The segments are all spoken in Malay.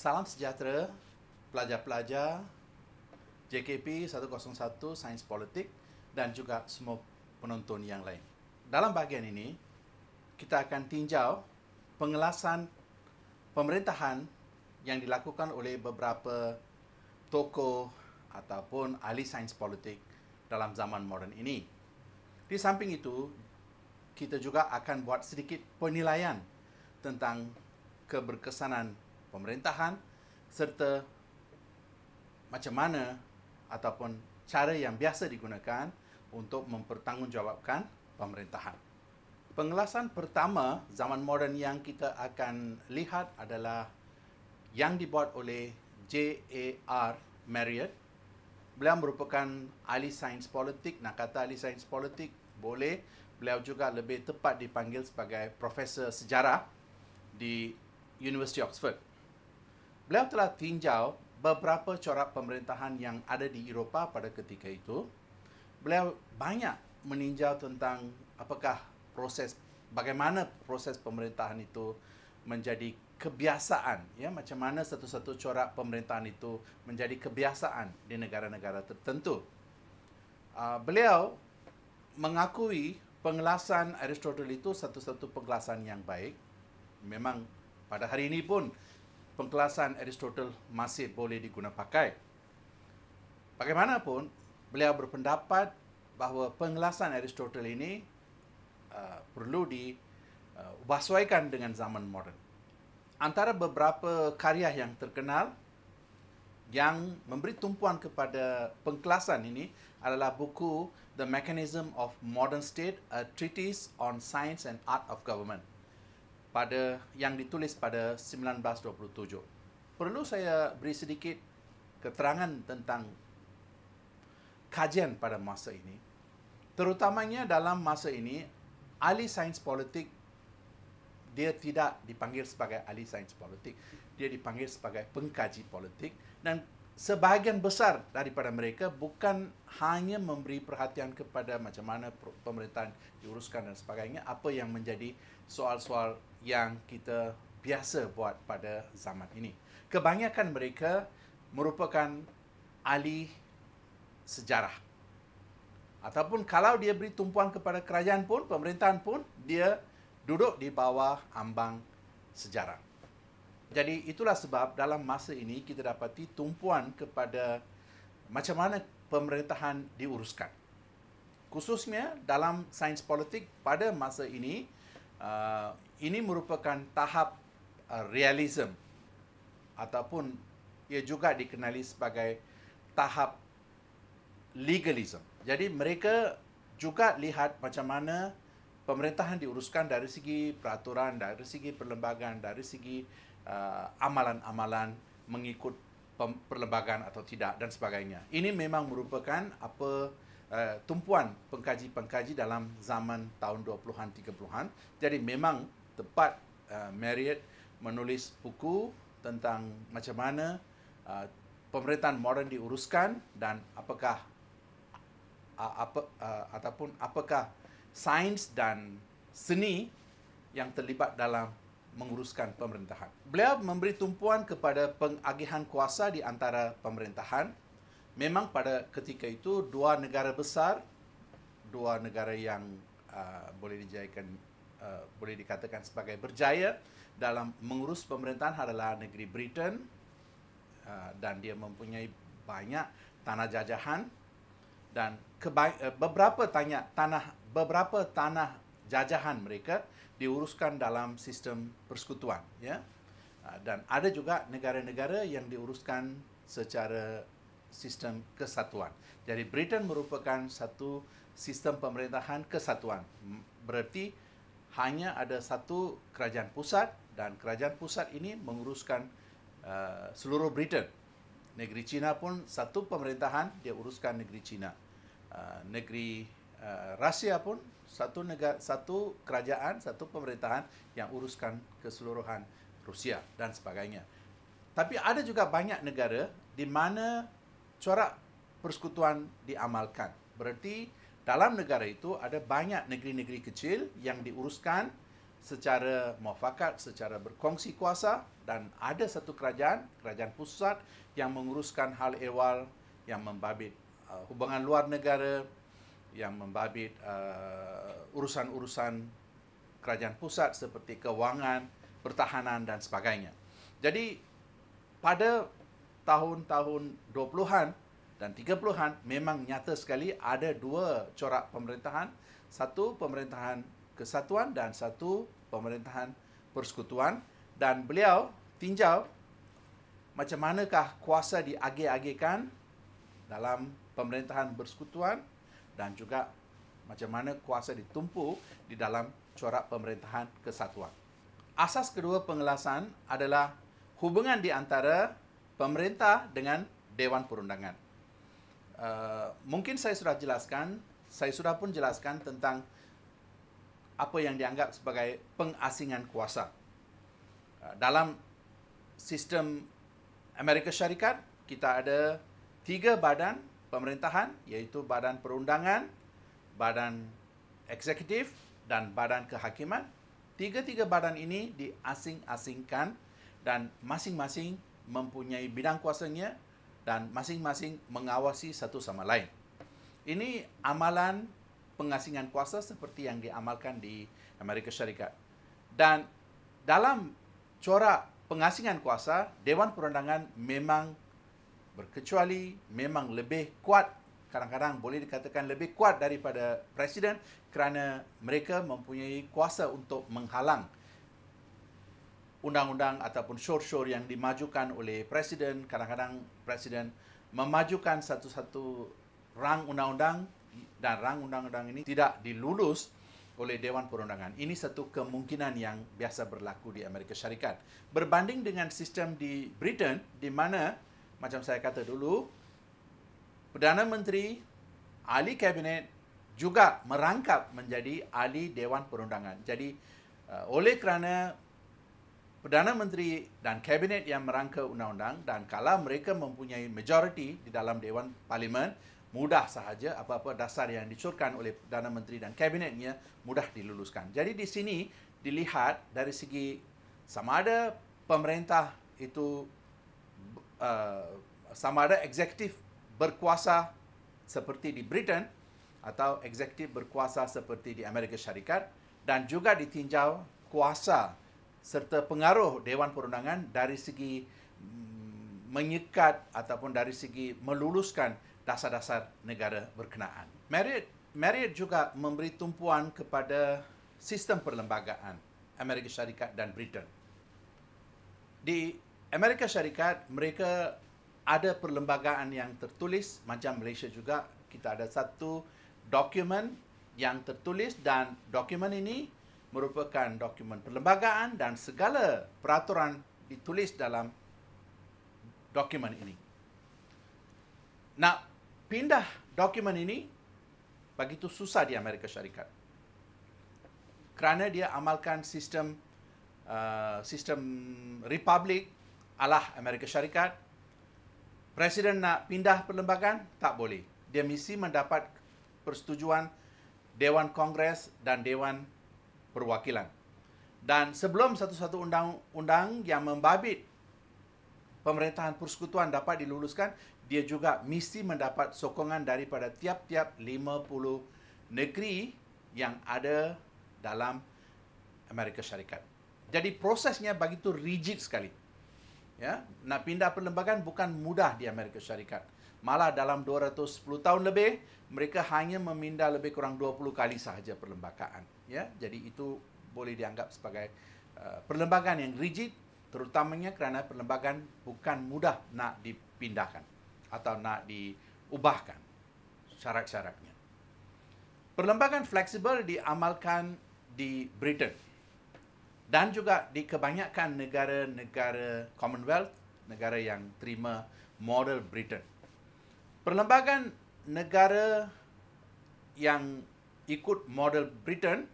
Salam sejahtera pelajar-pelajar JKP 101 Sains Politik dan juga semua penonton yang lain. Dalam bahagian ini, kita akan tinjau pengelasan pemerintahan yang dilakukan oleh beberapa tokoh ataupun ahli sains politik dalam zaman moden ini. Di samping itu, kita juga akan buat sedikit penilaian tentang keberkesanan pemerintahan serta macam mana ataupun cara yang biasa digunakan untuk mempertanggungjawabkan pemerintahan. Pengelasan pertama zaman moden yang kita akan lihat adalah yang dibuat oleh J.A.R. Marriott. Beliau merupakan ahli sains politik, nak kata ahli sains politik boleh. Beliau juga lebih tepat dipanggil sebagai profesor sejarah di University Oxford. Beliau telah tinjau beberapa corak pemerintahan yang ada di Eropah pada ketika itu. Beliau banyak meninjau tentang apakah proses bagaimana proses pemerintahan itu menjadi kebiasaan ya macam mana satu-satu corak pemerintahan itu menjadi kebiasaan di negara-negara tertentu. Uh, beliau mengakui pengelasan Aristotle itu satu-satu pengelasan yang baik. Memang pada hari ini pun pengkelasan Aristotle masih boleh digunapakai. Bagaimanapun, beliau berpendapat bahawa pengkelasan Aristotle ini uh, perlu diubahsuaikan uh, dengan zaman moden. Antara beberapa karya yang terkenal yang memberi tumpuan kepada pengkelasan ini adalah buku The Mechanism of Modern State, A Treatise on Science and Art of Government pada yang ditulis pada 1927. Perlu saya beri sedikit keterangan tentang kajian pada masa ini. Terutamanya dalam masa ini, ahli sains politik dia tidak dipanggil sebagai ahli sains politik. Dia dipanggil sebagai pengkaji politik. Dan sebahagian besar daripada mereka bukan hanya memberi perhatian kepada macam mana pemerintahan diuruskan dan sebagainya apa yang menjadi soal-soal yang kita biasa buat pada zaman ini kebanyakan mereka merupakan ahli sejarah ataupun kalau dia beri tumpuan kepada kerajaan pun pemerintahan pun dia duduk di bawah ambang sejarah jadi itulah sebab dalam masa ini kita dapati tumpuan kepada macam mana pemerintahan diuruskan. Khususnya dalam sains politik pada masa ini, uh, ini merupakan tahap uh, realism ataupun ia juga dikenali sebagai tahap legalism. Jadi mereka juga lihat macam mana pemerintahan diuruskan dari segi peraturan, dari segi perlembagaan, dari segi uh, amalan-amalan mengikut perlembagaan atau tidak dan sebagainya. Ini memang merupakan apa uh, tumpuan pengkaji-pengkaji dalam zaman tahun 20-an 30-an. Jadi memang tepat uh, Marriott menulis buku tentang macam mana uh, pemerintahan modern diuruskan dan apakah uh, apa uh, ataupun apakah sains dan seni yang terlibat dalam menguruskan pemerintahan. Beliau memberi tumpuan kepada pengagihan kuasa di antara pemerintahan. Memang pada ketika itu dua negara besar, dua negara yang uh, boleh dijayakan uh, boleh dikatakan sebagai berjaya dalam mengurus pemerintahan adalah negeri Britain uh, dan dia mempunyai banyak tanah jajahan dan uh, beberapa tanya tanah beberapa tanah jajahan mereka diuruskan dalam sistem persekutuan ya ah, dan ada juga negara-negara yang diuruskan secara sistem kesatuan. Jadi Britain merupakan satu sistem pemerintahan kesatuan. Berarti hanya ada satu kerajaan pusat dan kerajaan pusat ini menguruskan uh, seluruh Britain. Negeri China pun satu pemerintahan dia uruskan negeri China. Uh, negeri uh, Rusia pun satu negara satu kerajaan satu pemerintahan yang uruskan keseluruhan Rusia dan sebagainya. Tapi ada juga banyak negara di mana corak persekutuan diamalkan. Berarti dalam negara itu ada banyak negeri-negeri kecil yang diuruskan secara mufakat, secara berkongsi kuasa dan ada satu kerajaan, kerajaan pusat yang menguruskan hal ehwal yang membabit uh, hubungan luar negara, yang membabit uh, urusan-urusan kerajaan pusat seperti kewangan, pertahanan dan sebagainya. Jadi pada tahun-tahun 20-an dan 30-an memang nyata sekali ada dua corak pemerintahan, satu pemerintahan kesatuan dan satu pemerintahan persekutuan dan beliau tinjau macam manakah kuasa diagih-agihkan dalam pemerintahan persekutuan dan juga macam mana kuasa ditumpu di dalam corak pemerintahan kesatuan. Asas kedua pengelasan adalah hubungan di antara pemerintah dengan Dewan Perundangan. Uh, mungkin saya sudah jelaskan, saya sudah pun jelaskan tentang apa yang dianggap sebagai pengasingan kuasa. Uh, dalam sistem Amerika Syarikat, kita ada tiga badan pemerintahan iaitu badan perundangan, badan eksekutif dan badan kehakiman. Tiga-tiga badan ini diasing-asingkan dan masing-masing mempunyai bidang kuasanya dan masing-masing mengawasi satu sama lain. Ini amalan pengasingan kuasa seperti yang diamalkan di Amerika Syarikat. Dan dalam corak pengasingan kuasa, Dewan Perundangan memang berkecuali memang lebih kuat kadang-kadang boleh dikatakan lebih kuat daripada presiden kerana mereka mempunyai kuasa untuk menghalang undang-undang ataupun syur-syur yang dimajukan oleh presiden kadang-kadang presiden memajukan satu-satu rang undang-undang dan rang undang-undang ini tidak dilulus oleh dewan perundangan. Ini satu kemungkinan yang biasa berlaku di Amerika Syarikat. Berbanding dengan sistem di Britain di mana macam saya kata dulu, Perdana Menteri, ahli kabinet juga merangkap menjadi ahli Dewan Perundangan. Jadi, uh, oleh kerana Perdana Menteri dan kabinet yang merangka undang-undang dan kalau mereka mempunyai majoriti di dalam Dewan Parlimen, mudah sahaja apa-apa dasar yang dicurkan oleh Perdana Menteri dan kabinetnya mudah diluluskan. Jadi di sini dilihat dari segi sama ada pemerintah itu uh, sama ada eksekutif berkuasa seperti di Britain atau eksekutif berkuasa seperti di Amerika Syarikat dan juga ditinjau kuasa serta pengaruh Dewan Perundangan dari segi mm, menyekat ataupun dari segi meluluskan dasar-dasar negara berkenaan. Marriott Marriott juga memberi tumpuan kepada sistem perlembagaan Amerika Syarikat dan Britain. Di Amerika Syarikat mereka ada perlembagaan yang tertulis macam Malaysia juga kita ada satu dokumen yang tertulis dan dokumen ini merupakan dokumen perlembagaan dan segala peraturan ditulis dalam dokumen ini. Nak pindah dokumen ini bagi tu susah di Amerika Syarikat. Kerana dia amalkan sistem uh, sistem republik alah Amerika Syarikat, presiden nak pindah perlembagaan, tak boleh. Dia mesti mendapat persetujuan Dewan Kongres dan Dewan Perwakilan. Dan sebelum satu-satu undang-undang yang membabit pemerintahan persekutuan dapat diluluskan, dia juga mesti mendapat sokongan daripada tiap-tiap 50 negeri yang ada dalam Amerika Syarikat. Jadi prosesnya begitu rigid sekali ya nak pindah perlembagaan bukan mudah di Amerika Syarikat malah dalam 210 tahun lebih mereka hanya memindah lebih kurang 20 kali sahaja perlembagaan ya jadi itu boleh dianggap sebagai uh, perlembagaan yang rigid terutamanya kerana perlembagaan bukan mudah nak dipindahkan atau nak diubahkan syarat-syaratnya perlembagaan fleksibel diamalkan di Britain dan juga di kebanyakan negara-negara Commonwealth, negara yang terima model Britain. Perlembagaan negara yang ikut model Britain,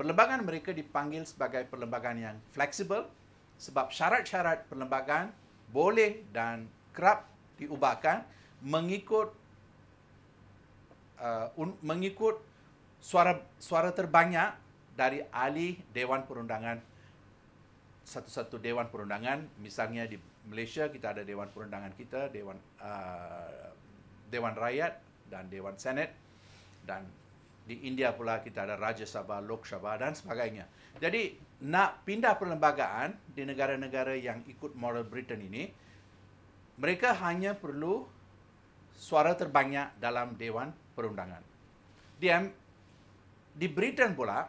perlembagaan mereka dipanggil sebagai perlembagaan yang fleksibel sebab syarat-syarat perlembagaan boleh dan kerap diubahkan mengikut uh, mengikut suara suara terbanyak dari ahli dewan perundangan satu-satu dewan perundangan misalnya di Malaysia kita ada dewan perundangan kita dewan uh, dewan rakyat dan dewan senat dan di India pula kita ada Rajya Sabha, Lok Sabha dan sebagainya. Jadi nak pindah perlembagaan di negara-negara yang ikut moral Britain ini, mereka hanya perlu suara terbanyak dalam Dewan Perundangan. Di, di Britain pula,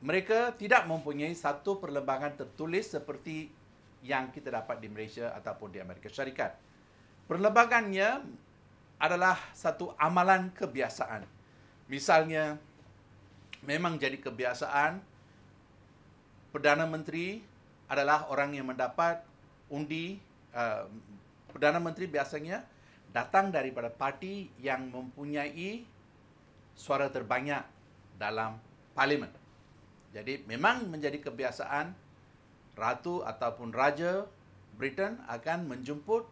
mereka tidak mempunyai satu perlembangan tertulis seperti yang kita dapat di Malaysia ataupun di Amerika Syarikat. Perlembangannya adalah satu amalan kebiasaan. Misalnya, memang jadi kebiasaan Perdana Menteri adalah orang yang mendapat undi. Uh, Perdana Menteri biasanya datang daripada parti yang mempunyai suara terbanyak dalam parlimen. Jadi memang menjadi kebiasaan ratu ataupun raja Britain akan menjemput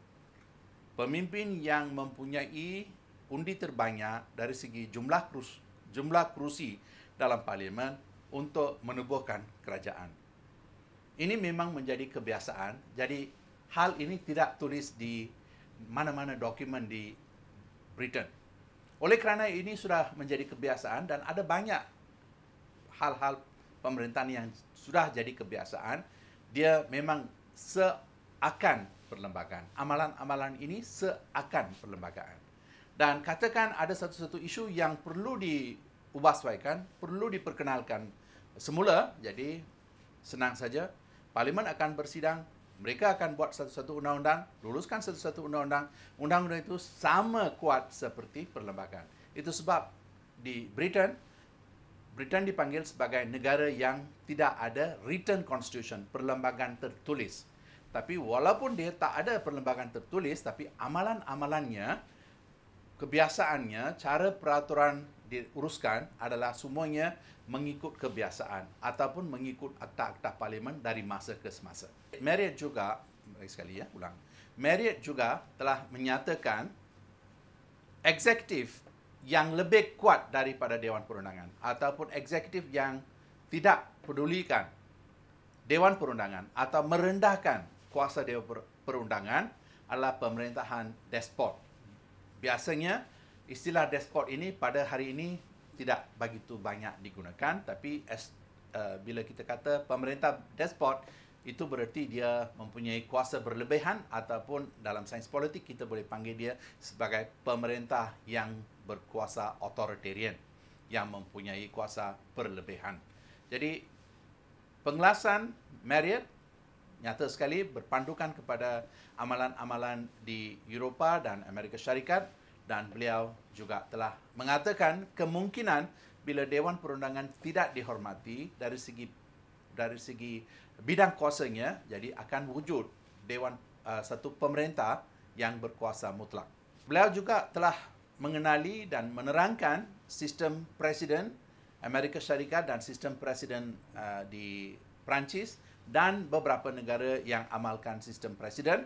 pemimpin yang mempunyai undi terbanyak dari segi jumlah kursi, jumlah kerusi dalam parlimen untuk menubuhkan kerajaan. Ini memang menjadi kebiasaan. Jadi hal ini tidak tulis di mana-mana dokumen di Britain. Oleh kerana ini sudah menjadi kebiasaan dan ada banyak hal-hal pemerintahan yang sudah jadi kebiasaan, dia memang seakan perlembagaan. Amalan-amalan ini seakan perlembagaan. Dan katakan ada satu-satu isu yang perlu diubahsuaikan, perlu diperkenalkan semula, jadi senang saja. Parlimen akan bersidang, mereka akan buat satu-satu undang-undang, luluskan satu-satu undang-undang. Undang-undang itu sama kuat seperti perlembagaan. Itu sebab di Britain, Britain dipanggil sebagai negara yang tidak ada written constitution, perlembagaan tertulis. Tapi walaupun dia tak ada perlembagaan tertulis, tapi amalan-amalannya, kebiasaannya, cara peraturan diuruskan adalah semuanya mengikut kebiasaan ataupun mengikut akta-akta parlimen dari masa ke semasa. Marriott juga, sekali ya, ulang. Marriott juga telah menyatakan eksekutif yang lebih kuat daripada Dewan Perundangan ataupun eksekutif yang tidak pedulikan Dewan Perundangan atau merendahkan kuasa Dewan Perundangan adalah pemerintahan despot. Biasanya istilah despot ini pada hari ini tidak begitu banyak digunakan tapi as, uh, bila kita kata pemerintah despot itu bererti dia mempunyai kuasa berlebihan ataupun dalam sains politik kita boleh panggil dia sebagai pemerintah yang berkuasa otoritarian yang mempunyai kuasa perlebihan. Jadi pengelasan Marriott nyata sekali berpandukan kepada amalan-amalan di Eropah dan Amerika Syarikat dan beliau juga telah mengatakan kemungkinan bila dewan perundangan tidak dihormati dari segi dari segi bidang kuasanya jadi akan wujud dewan uh, satu pemerintah yang berkuasa mutlak. Beliau juga telah mengenali dan menerangkan sistem presiden Amerika Syarikat dan sistem presiden uh, di Perancis dan beberapa negara yang amalkan sistem presiden.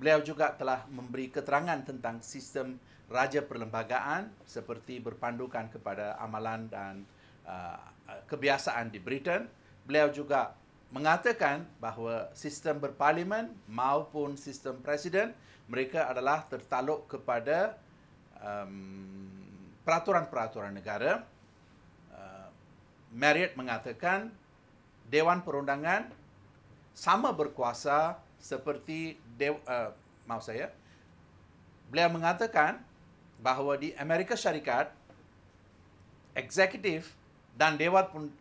Beliau juga telah memberi keterangan tentang sistem raja perlembagaan seperti berpandukan kepada amalan dan uh, uh kebiasaan di Britain. Beliau juga mengatakan bahawa sistem berparlimen maupun sistem presiden mereka adalah tertaluk kepada peraturan-peraturan um, negara uh, Marriott mengatakan Dewan Perundangan sama berkuasa seperti Dew, uh, maaf saya beliau mengatakan bahawa di Amerika Syarikat eksekutif dan dewan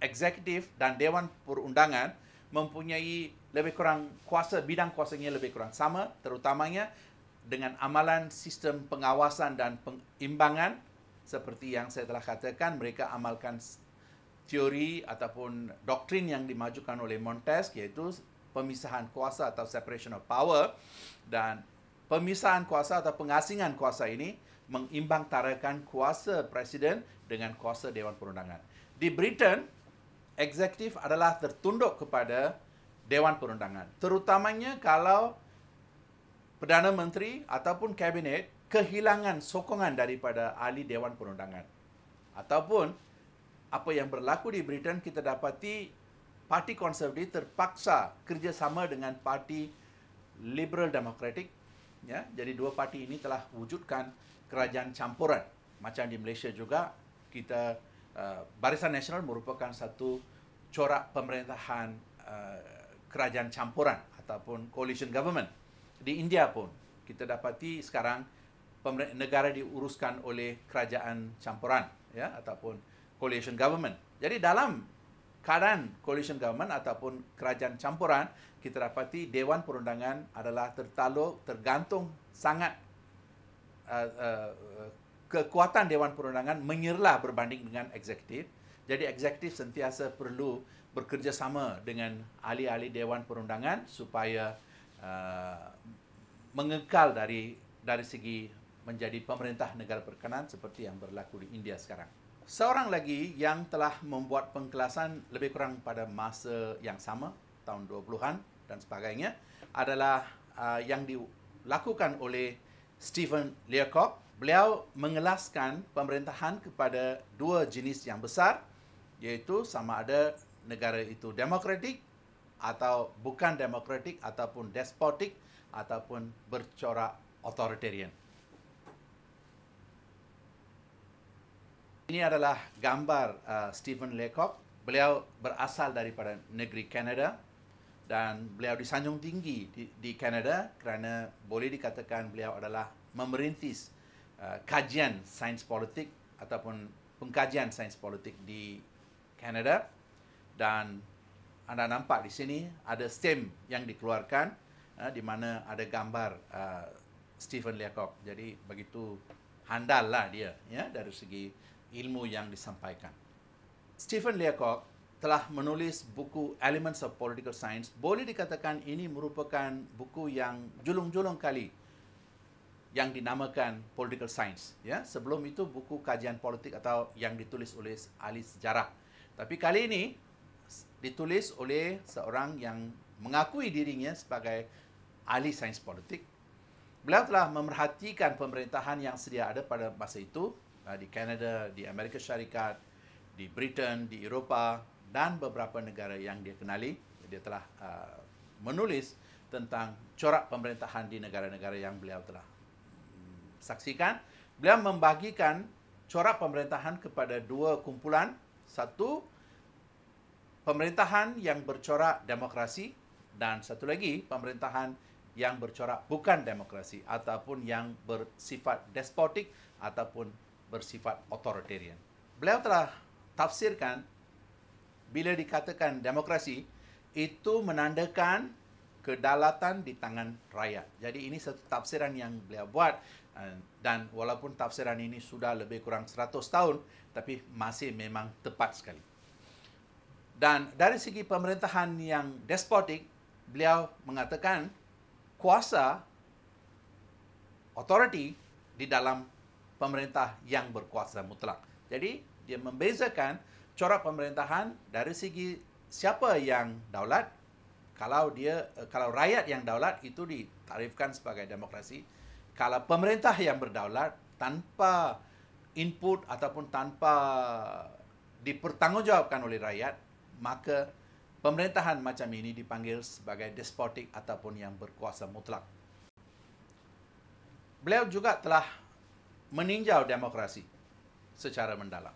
eksekutif dan dewan perundangan mempunyai lebih kurang kuasa bidang kuasanya lebih kurang sama terutamanya dengan amalan sistem pengawasan dan pengimbangan seperti yang saya telah katakan mereka amalkan teori ataupun doktrin yang dimajukan oleh Montes, iaitu pemisahan kuasa atau separation of power dan pemisahan kuasa atau pengasingan kuasa ini mengimbang tarakan kuasa presiden dengan kuasa dewan perundangan. Di Britain, eksekutif adalah tertunduk kepada dewan perundangan, terutamanya kalau Perdana Menteri ataupun Kabinet kehilangan sokongan daripada ahli Dewan Perundangan. Ataupun apa yang berlaku di Britain kita dapati Parti Konservatif terpaksa kerjasama dengan Parti Liberal Demokratik. Ya, jadi dua parti ini telah wujudkan kerajaan campuran. Macam di Malaysia juga, kita uh, Barisan Nasional merupakan satu corak pemerintahan uh, kerajaan campuran ataupun coalition government. Di India pun kita dapati sekarang negara diuruskan oleh kerajaan campuran ya ataupun coalition government. Jadi dalam keadaan coalition government ataupun kerajaan campuran kita dapati dewan perundangan adalah tertaluk tergantung sangat uh, uh, kekuatan dewan perundangan menyerlah berbanding dengan eksekutif. Jadi eksekutif sentiasa perlu bekerjasama dengan ahli-ahli dewan perundangan supaya Uh, mengekal dari dari segi menjadi pemerintah negara berkenan seperti yang berlaku di India sekarang. Seorang lagi yang telah membuat pengkelasan lebih kurang pada masa yang sama, tahun 20-an dan sebagainya, adalah uh, yang dilakukan oleh Stephen Leacock. Beliau mengelaskan pemerintahan kepada dua jenis yang besar, iaitu sama ada negara itu demokratik atau bukan demokratik ataupun despotik ataupun bercorak authoritarian. Ini adalah gambar uh, Stephen Lecoq. Beliau berasal daripada negeri Kanada dan beliau disanjung tinggi di Kanada kerana boleh dikatakan beliau adalah memerintis uh, kajian sains politik ataupun pengkajian sains politik di Kanada dan anda nampak di sini ada stem yang dikeluarkan uh, di mana ada gambar uh, Stephen Leacock. Jadi begitu handal lah dia ya dari segi ilmu yang disampaikan. Stephen Leacock telah menulis buku Elements of Political Science. Boleh dikatakan ini merupakan buku yang julung-julung kali yang dinamakan political science ya sebelum itu buku kajian politik atau yang ditulis oleh ahli sejarah tapi kali ini ditulis oleh seorang yang mengakui dirinya sebagai ahli sains politik. Beliau telah memerhatikan pemerintahan yang sedia ada pada masa itu eh, di Kanada, di Amerika Syarikat, di Britain, di Eropah dan beberapa negara yang dia kenali. Dia telah uh, menulis tentang corak pemerintahan di negara-negara yang beliau telah hmm, saksikan. Beliau membagikan corak pemerintahan kepada dua kumpulan. Satu, pemerintahan yang bercorak demokrasi dan satu lagi pemerintahan yang bercorak bukan demokrasi ataupun yang bersifat despotik ataupun bersifat authoritarian. Beliau telah tafsirkan bila dikatakan demokrasi itu menandakan kedalatan di tangan rakyat. Jadi ini satu tafsiran yang beliau buat eh, dan walaupun tafsiran ini sudah lebih kurang 100 tahun tapi masih memang tepat sekali. Dan dari segi pemerintahan yang despotik, beliau mengatakan kuasa authority di dalam pemerintah yang berkuasa mutlak. Jadi dia membezakan corak pemerintahan dari segi siapa yang daulat. Kalau dia eh, kalau rakyat yang daulat itu ditarifkan sebagai demokrasi. Kalau pemerintah yang berdaulat tanpa input ataupun tanpa dipertanggungjawabkan oleh rakyat maka pemerintahan macam ini dipanggil sebagai despotik ataupun yang berkuasa mutlak. Beliau juga telah meninjau demokrasi secara mendalam.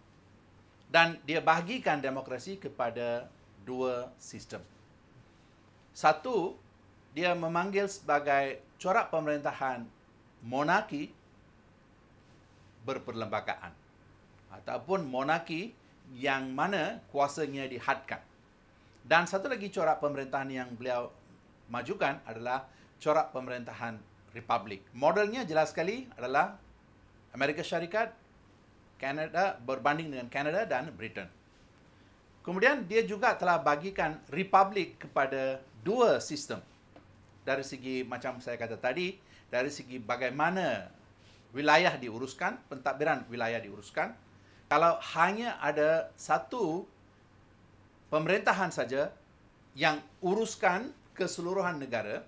Dan dia bahagikan demokrasi kepada dua sistem. Satu, dia memanggil sebagai corak pemerintahan monarki berperlembagaan ataupun monarki yang mana kuasanya dihadkan. Dan satu lagi corak pemerintahan yang beliau majukan adalah corak pemerintahan republik. Modelnya jelas sekali adalah Amerika Syarikat, Kanada berbanding dengan Kanada dan Britain. Kemudian dia juga telah bagikan republik kepada dua sistem. Dari segi macam saya kata tadi, dari segi bagaimana wilayah diuruskan, pentadbiran wilayah diuruskan kalau hanya ada satu pemerintahan saja yang uruskan keseluruhan negara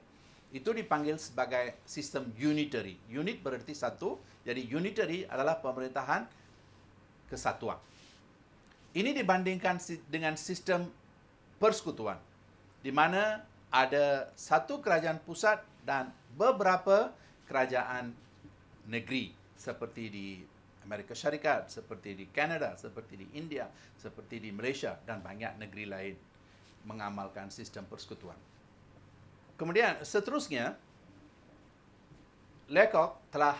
itu dipanggil sebagai sistem unitary. Unit berarti satu, jadi unitary adalah pemerintahan kesatuan. Ini dibandingkan dengan sistem persekutuan di mana ada satu kerajaan pusat dan beberapa kerajaan negeri seperti di Amerika Syarikat, seperti di Kanada, seperti di India, seperti di Malaysia dan banyak negeri lain mengamalkan sistem persekutuan. Kemudian seterusnya, Lekok telah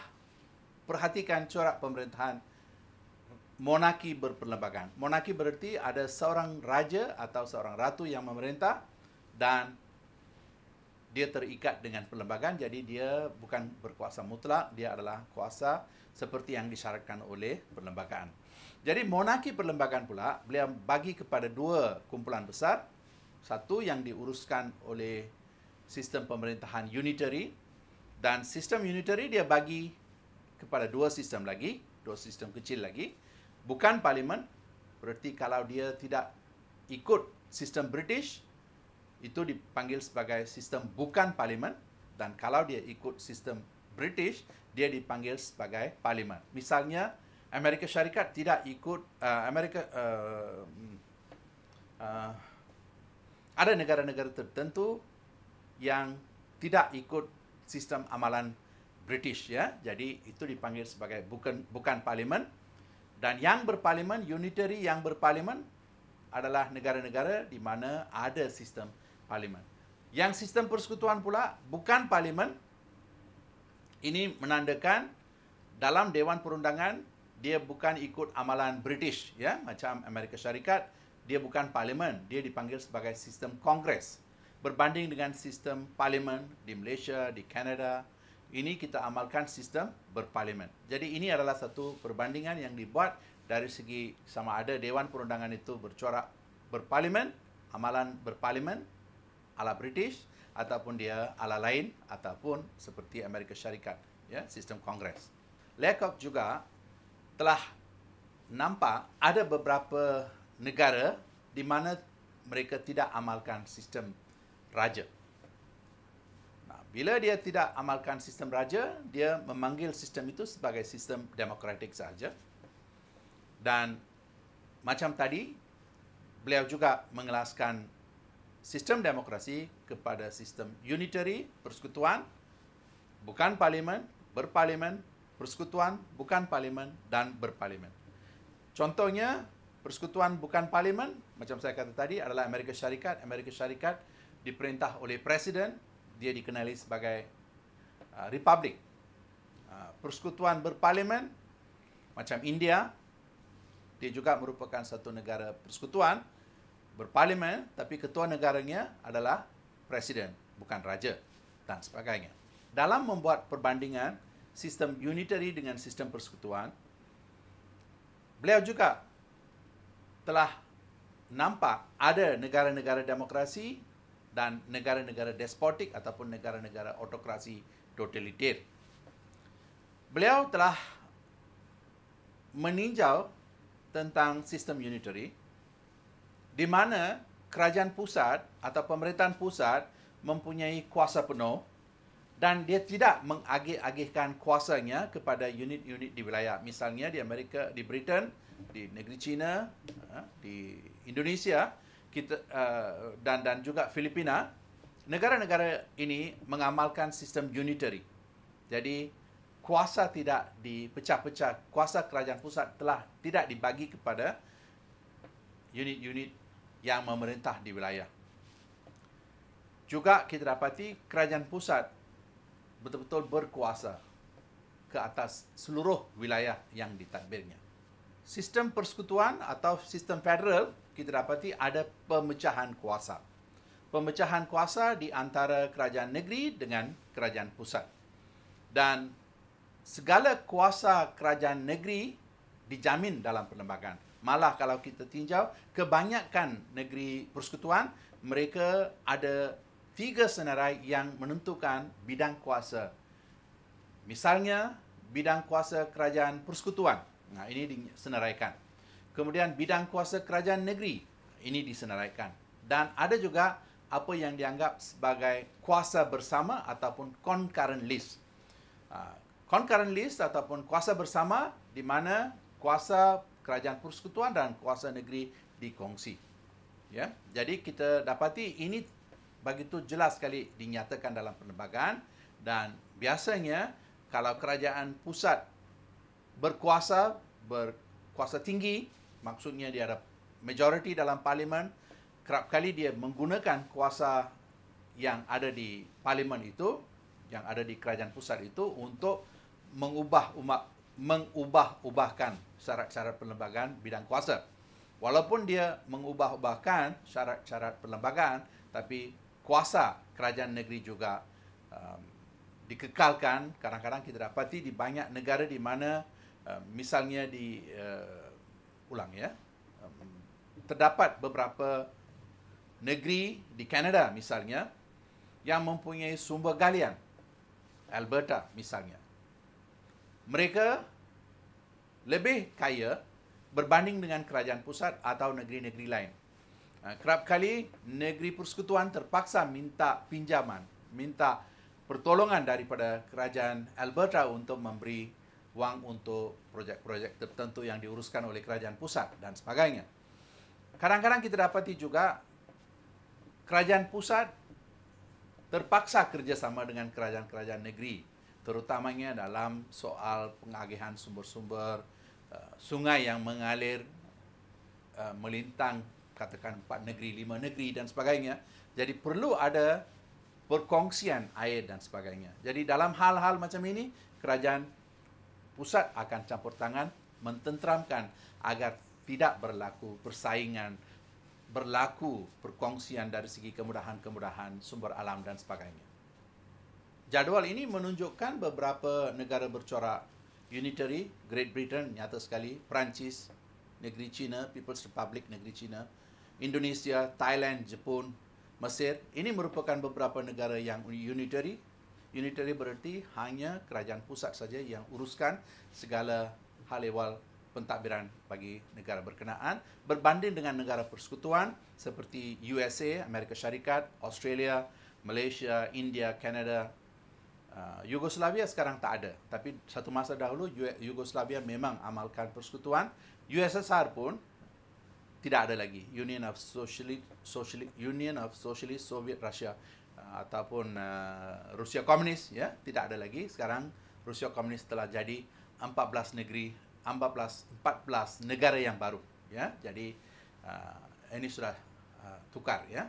perhatikan corak pemerintahan monarki berperlembagaan. Monarki berarti ada seorang raja atau seorang ratu yang memerintah dan dia terikat dengan perlembagaan jadi dia bukan berkuasa mutlak dia adalah kuasa seperti yang disyaratkan oleh perlembagaan. Jadi monarki perlembagaan pula beliau bagi kepada dua kumpulan besar. Satu yang diuruskan oleh sistem pemerintahan unitary dan sistem unitary dia bagi kepada dua sistem lagi, dua sistem kecil lagi. Bukan parlimen, berarti kalau dia tidak ikut sistem British, itu dipanggil sebagai sistem bukan parlimen. Dan kalau dia ikut sistem British, dia dipanggil sebagai parlimen. Misalnya Amerika Syarikat tidak ikut uh, Amerika uh, uh, ada negara-negara tertentu yang tidak ikut sistem amalan British ya. Jadi itu dipanggil sebagai bukan bukan parlimen dan yang berparlimen unitary yang berparlimen adalah negara-negara di mana ada sistem parlimen. Yang sistem persekutuan pula bukan parlimen ini menandakan dalam Dewan Perundangan dia bukan ikut amalan British ya macam Amerika Syarikat dia bukan parlimen dia dipanggil sebagai sistem kongres berbanding dengan sistem parlimen di Malaysia di Canada. ini kita amalkan sistem berparlimen jadi ini adalah satu perbandingan yang dibuat dari segi sama ada dewan perundangan itu bercorak berparlimen amalan berparlimen ala British ataupun dia ala lain ataupun seperti Amerika Syarikat ya sistem kongres. Lekok juga telah nampak ada beberapa negara di mana mereka tidak amalkan sistem raja. Nah, bila dia tidak amalkan sistem raja, dia memanggil sistem itu sebagai sistem demokratik sahaja. Dan macam tadi, beliau juga mengelaskan sistem demokrasi kepada sistem unitary persekutuan bukan parlimen berparlimen persekutuan bukan parlimen dan berparlimen contohnya persekutuan bukan parlimen macam saya kata tadi adalah Amerika Syarikat Amerika Syarikat diperintah oleh presiden dia dikenali sebagai uh, republik uh, persekutuan berparlimen macam India dia juga merupakan satu negara persekutuan berparlimen tapi ketua negaranya adalah presiden bukan raja dan sebagainya. Dalam membuat perbandingan sistem unitary dengan sistem persekutuan, beliau juga telah nampak ada negara-negara demokrasi dan negara-negara despotik ataupun negara-negara autokrasi totaliter. Beliau telah meninjau tentang sistem unitary di mana kerajaan pusat atau pemerintahan pusat mempunyai kuasa penuh dan dia tidak mengagih-agihkan kuasanya kepada unit-unit di wilayah. Misalnya di Amerika, di Britain, di negeri China, ha, di Indonesia kita, eh, dan dan juga Filipina, negara-negara ini mengamalkan sistem unitary. Jadi kuasa tidak dipecah-pecah, kuasa kerajaan pusat telah tidak dibagi kepada unit-unit yang memerintah di wilayah. Juga kita dapati kerajaan pusat betul-betul berkuasa ke atas seluruh wilayah yang ditadbirnya. Sistem persekutuan atau sistem federal kita dapati ada pemecahan kuasa. Pemecahan kuasa di antara kerajaan negeri dengan kerajaan pusat. Dan segala kuasa kerajaan negeri dijamin dalam perlembagaan. Malah kalau kita tinjau, kebanyakan negeri persekutuan, mereka ada tiga senarai yang menentukan bidang kuasa. Misalnya, bidang kuasa kerajaan persekutuan. Nah, ini disenaraikan. Kemudian bidang kuasa kerajaan negeri. Ini disenaraikan. Dan ada juga apa yang dianggap sebagai kuasa bersama ataupun concurrent list. Ah, concurrent list ataupun kuasa bersama di mana kuasa kerajaan persekutuan dan kuasa negeri dikongsi. Ya. Jadi kita dapati ini begitu jelas sekali dinyatakan dalam penerbangan dan biasanya kalau kerajaan pusat berkuasa berkuasa tinggi maksudnya dia ada majoriti dalam parlimen kerap kali dia menggunakan kuasa yang ada di parlimen itu yang ada di kerajaan pusat itu untuk mengubah umat mengubah-ubahkan syarat-syarat perlembagaan bidang kuasa. Walaupun dia mengubah-ubahkan syarat-syarat perlembagaan, tapi kuasa kerajaan negeri juga um, dikekalkan. Kadang-kadang kita dapati di banyak negara di mana, um, misalnya di uh, ulang ya, um, terdapat beberapa negeri di Kanada misalnya yang mempunyai sumber galian Alberta misalnya. Mereka lebih kaya berbanding dengan kerajaan pusat atau negeri-negeri lain. Ah, kerap kali negeri persekutuan terpaksa minta pinjaman, minta pertolongan daripada kerajaan Alberta untuk memberi wang untuk projek-projek tertentu yang diuruskan oleh kerajaan pusat dan sebagainya. Kadang-kadang kita dapati juga kerajaan pusat terpaksa kerjasama dengan kerajaan-kerajaan negeri, terutamanya dalam soal pengagihan sumber-sumber, Uh, sungai yang mengalir uh, melintang katakan empat negeri, lima negeri dan sebagainya. Jadi perlu ada perkongsian air dan sebagainya. Jadi dalam hal-hal macam ini, kerajaan pusat akan campur tangan mententramkan agar tidak berlaku persaingan, berlaku perkongsian dari segi kemudahan-kemudahan sumber alam dan sebagainya. Jadual ini menunjukkan beberapa negara bercorak unitary Great Britain nyata sekali Perancis negeri China People's Republic negeri China Indonesia Thailand Jepun Mesir ini merupakan beberapa negara yang unitary unitary bererti hanya kerajaan pusat saja yang uruskan segala hal ehwal pentadbiran bagi negara berkenaan berbanding dengan negara persekutuan seperti USA, Amerika Syarikat, Australia, Malaysia, India, Canada. Ah, Yugoslavia sekarang tak ada tapi satu masa dahulu Yugoslavia memang amalkan persekutuan USSR pun tidak ada lagi Union of Socialist Socialist Union of Socialist Soviet Russia uh, ataupun uh, Rusia Komunis ya yeah? tidak ada lagi sekarang Rusia Komunis telah jadi 14 negeri 14 14 negara yang baru ya yeah? jadi uh, ini sudah uh, tukar ya yeah?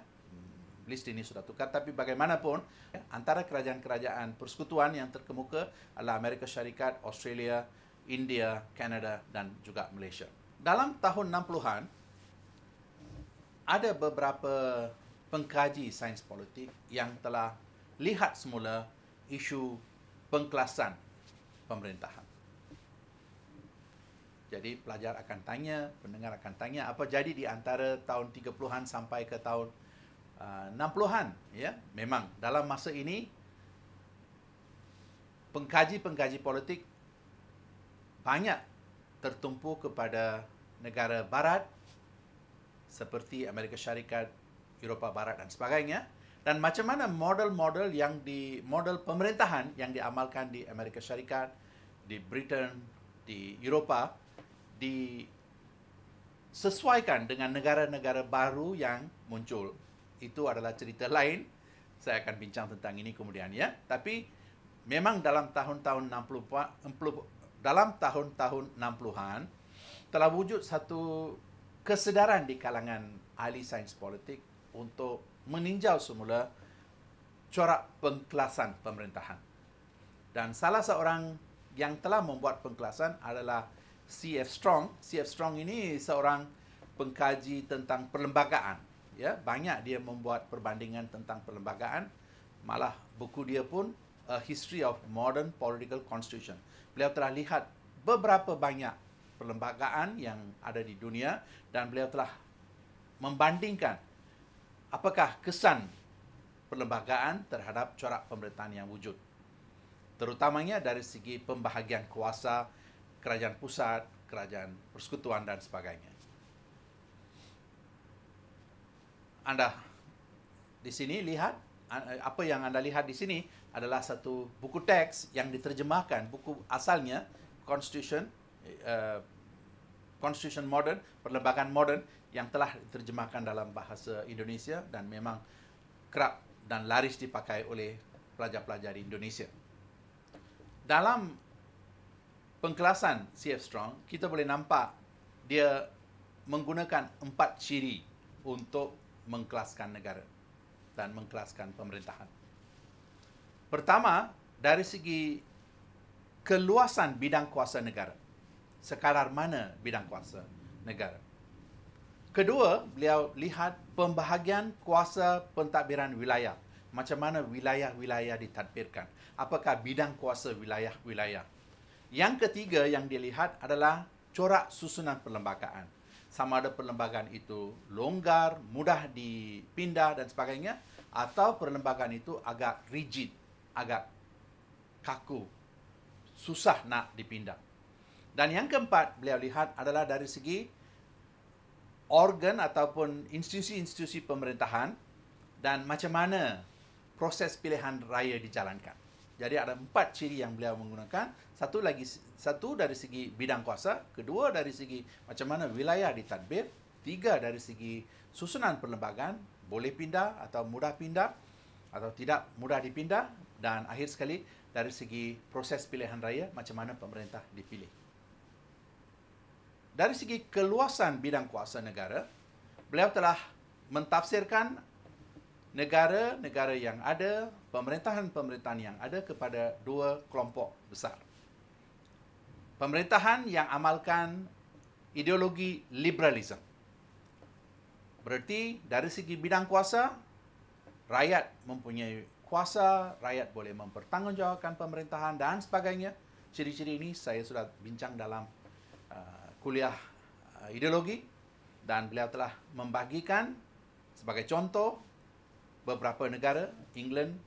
list ini sudah tukar tapi bagaimanapun ya, antara kerajaan-kerajaan persekutuan yang terkemuka adalah Amerika Syarikat, Australia, India, Kanada dan juga Malaysia. Dalam tahun 60-an ada beberapa pengkaji sains politik yang telah lihat semula isu pengkelasan pemerintahan. Jadi pelajar akan tanya, pendengar akan tanya apa jadi di antara tahun 30-an sampai ke tahun Ah, uh, 60-an ya memang dalam masa ini pengkaji-pengkaji politik banyak tertumpu kepada negara barat seperti Amerika Syarikat, Eropah Barat dan sebagainya dan macam mana model-model yang di model pemerintahan yang diamalkan di Amerika Syarikat, di Britain, di Eropah di sesuaikan dengan negara-negara baru yang muncul itu adalah cerita lain. Saya akan bincang tentang ini kemudian ya. Tapi memang dalam tahun-tahun 60 40, dalam tahun-tahun 60-an telah wujud satu kesedaran di kalangan ahli sains politik untuk meninjau semula corak pengklasan pemerintahan. Dan salah seorang yang telah membuat pengklasan adalah C.F. Strong. C.F. Strong ini seorang pengkaji tentang perlembagaan ya banyak dia membuat perbandingan tentang perlembagaan malah buku dia pun a history of modern political constitution beliau telah lihat beberapa banyak perlembagaan yang ada di dunia dan beliau telah membandingkan apakah kesan perlembagaan terhadap corak pemerintahan yang wujud terutamanya dari segi pembahagian kuasa kerajaan pusat kerajaan persekutuan dan sebagainya anda di sini lihat eh, apa yang anda lihat di sini adalah satu buku teks yang diterjemahkan buku asalnya Constitution uh, Constitution Modern Perlembagaan Modern yang telah diterjemahkan dalam bahasa Indonesia dan memang kerap dan laris dipakai oleh pelajar-pelajar di Indonesia. Dalam pengkelasan CF Strong, kita boleh nampak dia menggunakan empat ciri untuk mengkelaskan negara dan mengkelaskan pemerintahan. Pertama, dari segi keluasan bidang kuasa negara. Sekadar mana bidang kuasa negara. Kedua, beliau lihat pembahagian kuasa pentadbiran wilayah. Macam mana wilayah-wilayah ditadbirkan. Apakah bidang kuasa wilayah-wilayah. Yang ketiga yang dilihat adalah corak susunan perlembagaan sama ada perlembagaan itu longgar, mudah dipindah dan sebagainya atau perlembagaan itu agak rigid, agak kaku, susah nak dipindah. Dan yang keempat beliau lihat adalah dari segi organ ataupun institusi-institusi pemerintahan dan macam mana proses pilihan raya dijalankan. Jadi ada empat ciri yang beliau menggunakan. Satu lagi satu dari segi bidang kuasa, kedua dari segi macam mana wilayah ditadbir, tiga dari segi susunan perlembagaan, boleh pindah atau mudah pindah atau tidak mudah dipindah dan akhir sekali dari segi proses pilihan raya macam mana pemerintah dipilih. Dari segi keluasan bidang kuasa negara, beliau telah mentafsirkan negara-negara yang ada pemerintahan-pemerintahan yang ada kepada dua kelompok besar. Pemerintahan yang amalkan ideologi liberalisme. Berarti dari segi bidang kuasa, rakyat mempunyai kuasa, rakyat boleh mempertanggungjawabkan pemerintahan dan sebagainya. Ciri-ciri ini saya sudah bincang dalam uh, kuliah uh, ideologi dan beliau telah membagikan sebagai contoh beberapa negara, England,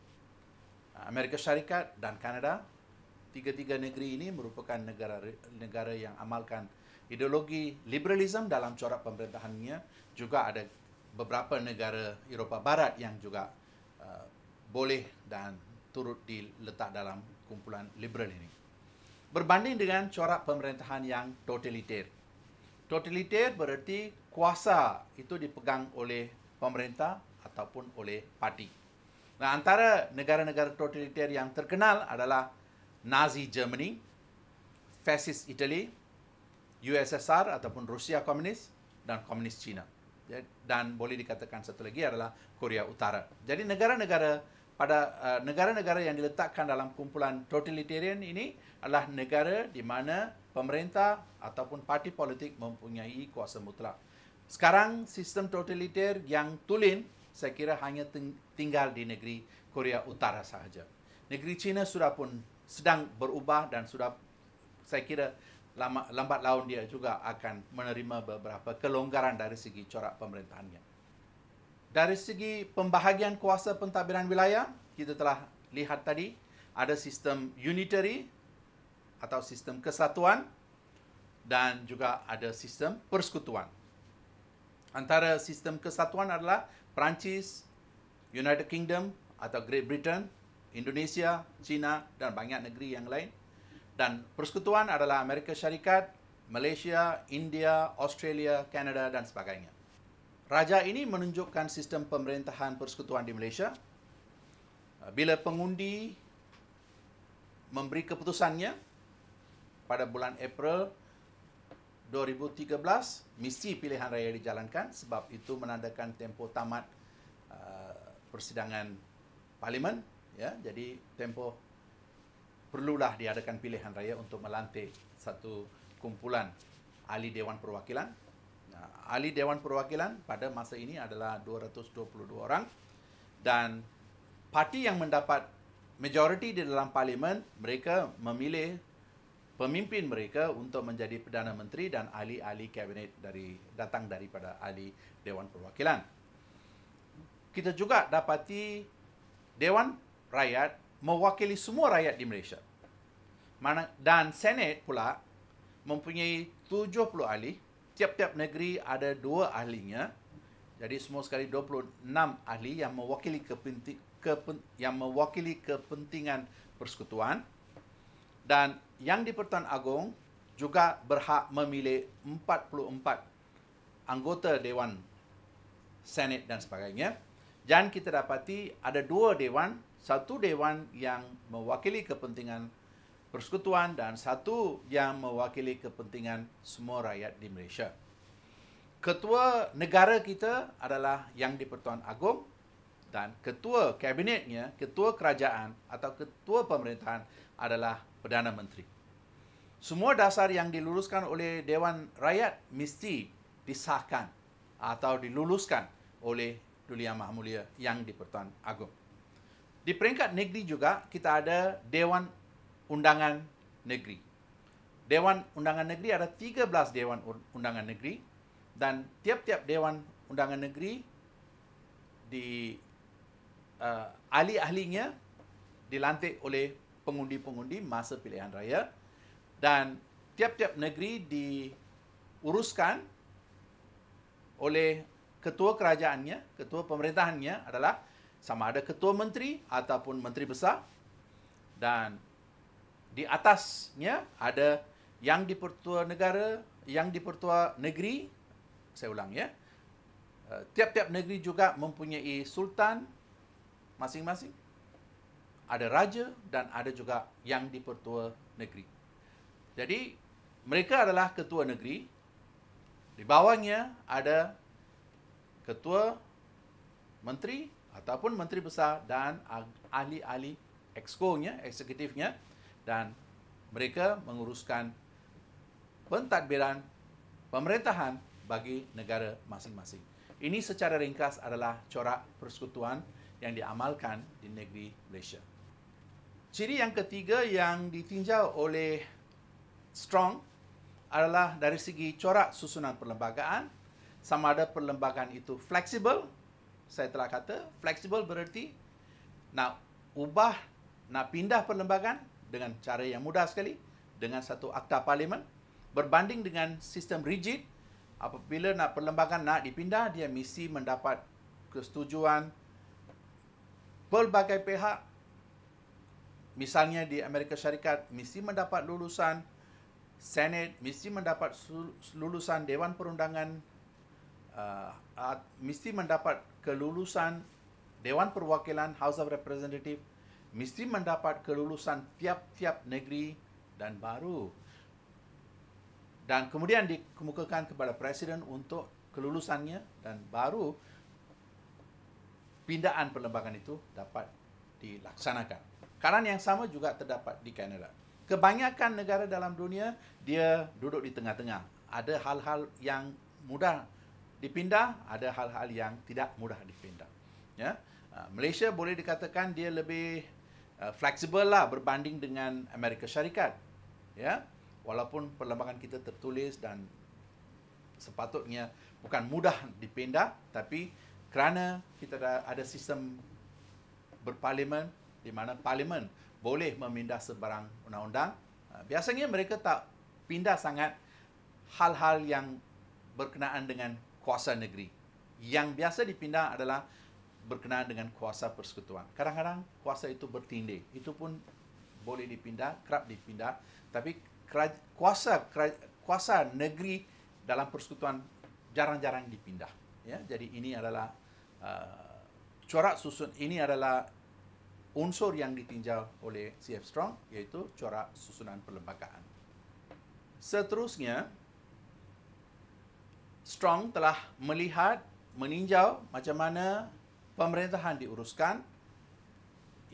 Amerika Syarikat dan Kanada tiga-tiga negeri ini merupakan negara negara yang amalkan ideologi liberalisme dalam corak pemerintahannya juga ada beberapa negara Eropah Barat yang juga uh, boleh dan turut diletak dalam kumpulan liberal ini berbanding dengan corak pemerintahan yang totaliter totaliter berarti kuasa itu dipegang oleh pemerintah ataupun oleh parti Nah, antara negara-negara totalitarian yang terkenal adalah Nazi Germany, Fascist Italy, USSR ataupun Rusia Komunis dan Komunis China. Ya, dan boleh dikatakan satu lagi adalah Korea Utara. Jadi negara-negara pada eh, negara-negara yang diletakkan dalam kumpulan totalitarian ini adalah negara di mana pemerintah ataupun parti politik mempunyai kuasa mutlak. Sekarang sistem totaliter yang tulen saya kira hanya tinggal di negeri Korea Utara sahaja. Negeri China sudah pun sedang berubah dan sudah saya kira lama, lambat laun dia juga akan menerima beberapa kelonggaran dari segi corak pemerintahannya. Dari segi pembahagian kuasa pentadbiran wilayah, kita telah lihat tadi ada sistem unitary atau sistem kesatuan dan juga ada sistem persekutuan. Antara sistem kesatuan adalah Perancis, United Kingdom atau Great Britain, Indonesia, China dan banyak negeri yang lain. Dan persekutuan adalah Amerika Syarikat, Malaysia, India, Australia, Canada dan sebagainya. Raja ini menunjukkan sistem pemerintahan persekutuan di Malaysia. Bila pengundi memberi keputusannya pada bulan April 1949, 2013 mesti pilihan raya dijalankan sebab itu menandakan tempo tamat uh, persidangan parlimen ya jadi tempoh perlulah diadakan pilihan raya untuk melantik satu kumpulan ahli dewan perwakilan uh, ahli dewan perwakilan pada masa ini adalah 222 orang dan parti yang mendapat majoriti di dalam parlimen mereka memilih pemimpin mereka untuk menjadi perdana menteri dan ahli-ahli kabinet dari datang daripada ahli dewan perwakilan. Kita juga dapati dewan rakyat mewakili semua rakyat di Malaysia. dan senat pula mempunyai 70 ahli, tiap-tiap negeri ada dua ahlinya. Jadi semua sekali 26 ahli yang mewakili kepenti, yang mewakili kepentingan persekutuan dan yang di-Pertuan Agong juga berhak memilih 44 anggota Dewan Senat dan sebagainya. Dan kita dapati ada dua Dewan, satu Dewan yang mewakili kepentingan persekutuan dan satu yang mewakili kepentingan semua rakyat di Malaysia. Ketua negara kita adalah Yang di-Pertuan Agong dan ketua kabinetnya, ketua kerajaan atau ketua pemerintahan adalah Perdana Menteri. Semua dasar yang diluluskan oleh Dewan Rakyat mesti disahkan atau diluluskan oleh Duli Yang Maha Mulia Yang di-Pertuan Agong. Di peringkat negeri juga kita ada Dewan Undangan Negeri. Dewan Undangan Negeri ada 13 Dewan Undangan Negeri dan tiap-tiap Dewan Undangan Negeri di uh, ahli-ahlinya dilantik oleh pengundi-pengundi masa pilihan raya dan tiap-tiap negeri diuruskan oleh ketua kerajaannya, ketua pemerintahannya adalah sama ada ketua menteri ataupun menteri besar dan di atasnya ada yang dipertua negara, yang dipertua negeri, saya ulang ya. Eh, tiap-tiap negeri juga mempunyai sultan masing-masing ada raja dan ada juga yang dipertua negeri. Jadi mereka adalah ketua negeri. Di bawahnya ada ketua menteri ataupun menteri besar dan ahli-ahli exco-nya, eksekutifnya dan mereka menguruskan pentadbiran pemerintahan bagi negara masing-masing. Ini secara ringkas adalah corak persekutuan yang diamalkan di negeri Malaysia. Ciri yang ketiga yang ditinjau oleh Strong adalah dari segi corak susunan perlembagaan. Sama ada perlembagaan itu fleksibel, saya telah kata fleksibel bererti nak ubah, nak pindah perlembagaan dengan cara yang mudah sekali dengan satu akta parlimen berbanding dengan sistem rigid apabila nak perlembagaan nak dipindah dia mesti mendapat kesetujuan pelbagai pihak Misalnya di Amerika Syarikat mesti mendapat lulusan Senate, mesti mendapat lulusan Dewan Perundangan uh, mesti mendapat kelulusan Dewan Perwakilan House of Representatives, mesti mendapat kelulusan tiap-tiap negeri dan baru dan kemudian dikemukakan kepada presiden untuk kelulusannya dan baru pindaan perlembagaan itu dapat dilaksanakan. Keadaan yang sama juga terdapat di Kanada. Kebanyakan negara dalam dunia, dia duduk di tengah-tengah. Ada hal-hal yang mudah dipindah, ada hal-hal yang tidak mudah dipindah. Ya? Ah, Malaysia boleh dikatakan dia lebih ah, fleksibel lah berbanding dengan Amerika Syarikat. Ya? Walaupun perlembagaan kita tertulis dan sepatutnya bukan mudah dipindah, tapi kerana kita ada sistem berparlimen, di mana parlimen boleh memindah sebarang undang-undang. Ah, biasanya mereka tak pindah sangat hal-hal yang berkenaan dengan kuasa negeri. Yang biasa dipindah adalah berkenaan dengan kuasa persekutuan. Kadang-kadang kuasa itu bertindih. Itu pun boleh dipindah, kerap dipindah. Tapi kuasa kuasa negeri dalam persekutuan jarang-jarang dipindah. Ya, jadi ini adalah uh, corak susun ini adalah unsur yang ditinjau oleh CF Strong iaitu corak susunan perlembagaan. Seterusnya, Strong telah melihat, meninjau macam mana pemerintahan diuruskan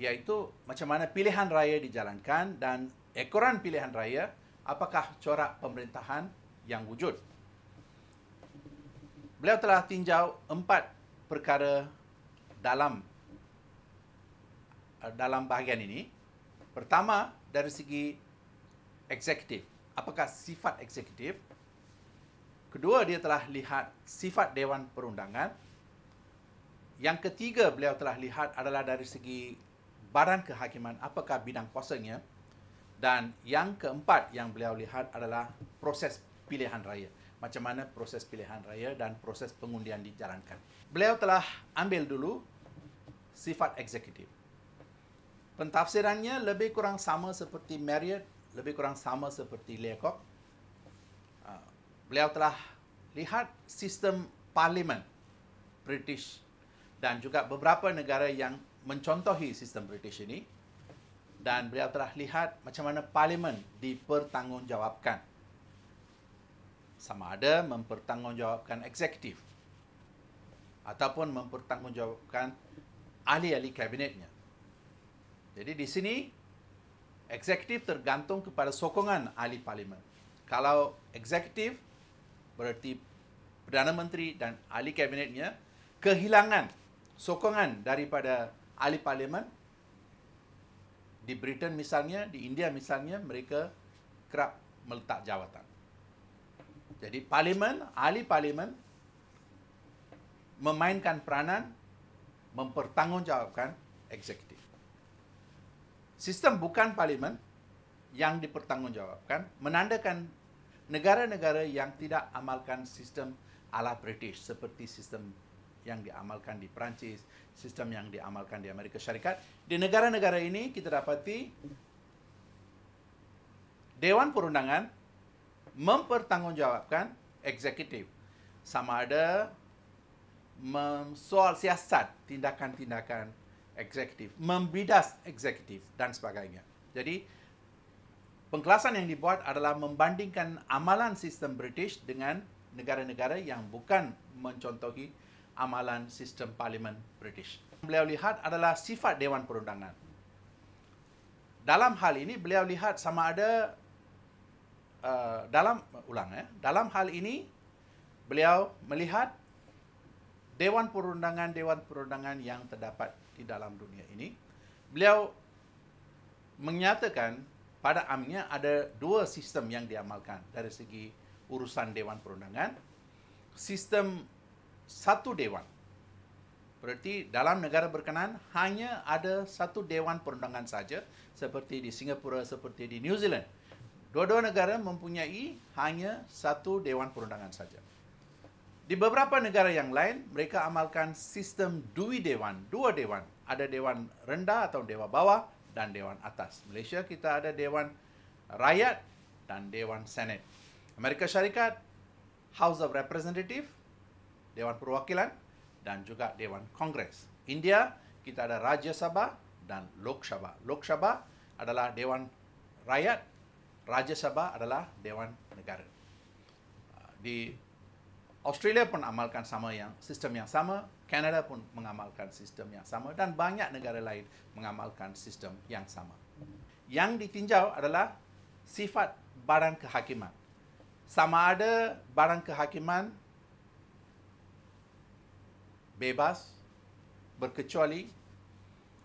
iaitu macam mana pilihan raya dijalankan dan ekoran pilihan raya apakah corak pemerintahan yang wujud. Beliau telah tinjau empat perkara dalam Eh, dalam bahagian ini. Pertama, dari segi eksekutif. Apakah sifat eksekutif? Kedua, dia telah lihat sifat Dewan Perundangan. Yang ketiga, beliau telah lihat adalah dari segi badan kehakiman, apakah bidang kuasanya. Dan yang keempat yang beliau lihat adalah proses pilihan raya. Macam mana proses pilihan raya dan proses pengundian dijalankan. Beliau telah ambil dulu sifat eksekutif. Pentafsirannya lebih kurang sama seperti Marriott, lebih kurang sama seperti Leacock. Ah, beliau telah lihat sistem parlimen British dan juga beberapa negara yang mencontohi sistem British ini dan beliau telah lihat macam mana parlimen dipertanggungjawabkan sama ada mempertanggungjawabkan eksekutif ataupun mempertanggungjawabkan ahli-ahli kabinetnya jadi di sini eksekutif tergantung kepada sokongan ahli parlimen. Kalau eksekutif berarti Perdana Menteri dan ahli kabinetnya kehilangan sokongan daripada ahli parlimen di Britain misalnya, di India misalnya, mereka kerap meletak jawatan. Jadi parlimen, ahli parlimen memainkan peranan mempertanggungjawabkan eksekutif sistem bukan parlimen yang dipertanggungjawabkan menandakan negara-negara yang tidak amalkan sistem ala British seperti sistem yang diamalkan di Perancis, sistem yang diamalkan di Amerika Syarikat. Di negara-negara ini kita dapati Dewan Perundangan mempertanggungjawabkan eksekutif sama ada soal siasat tindakan-tindakan eksekutif, membidas eksekutif dan sebagainya. Jadi pengklasan yang dibuat adalah membandingkan amalan sistem British dengan negara-negara yang bukan mencontohi amalan sistem parlimen British. Yang beliau lihat adalah sifat dewan perundangan. Dalam hal ini beliau lihat sama ada uh, dalam ulang ya, dalam hal ini beliau melihat dewan perundangan dewan perundangan yang terdapat di dalam dunia ini. Beliau menyatakan pada amnya ada dua sistem yang diamalkan dari segi urusan dewan perundangan. Sistem satu dewan. Berarti dalam negara berkenaan hanya ada satu dewan perundangan saja seperti di Singapura seperti di New Zealand. Dua-dua negara mempunyai hanya satu dewan perundangan saja. Di beberapa negara yang lain, mereka amalkan sistem dui dewan, dua dewan. Ada dewan rendah atau dewan bawah dan dewan atas. Malaysia kita ada dewan rakyat dan dewan senat. Amerika Syarikat House of Representatives, dewan perwakilan dan juga dewan kongres. India kita ada Rajya Sabha dan Lok Sabha. Lok Sabha adalah dewan rakyat, Rajya Sabha adalah dewan negara. Di Australia pun amalkan sama yang sistem yang sama, Canada pun mengamalkan sistem yang sama dan banyak negara lain mengamalkan sistem yang sama. Yang ditinjau adalah sifat barang kehakiman. Sama ada barang kehakiman bebas, berkecuali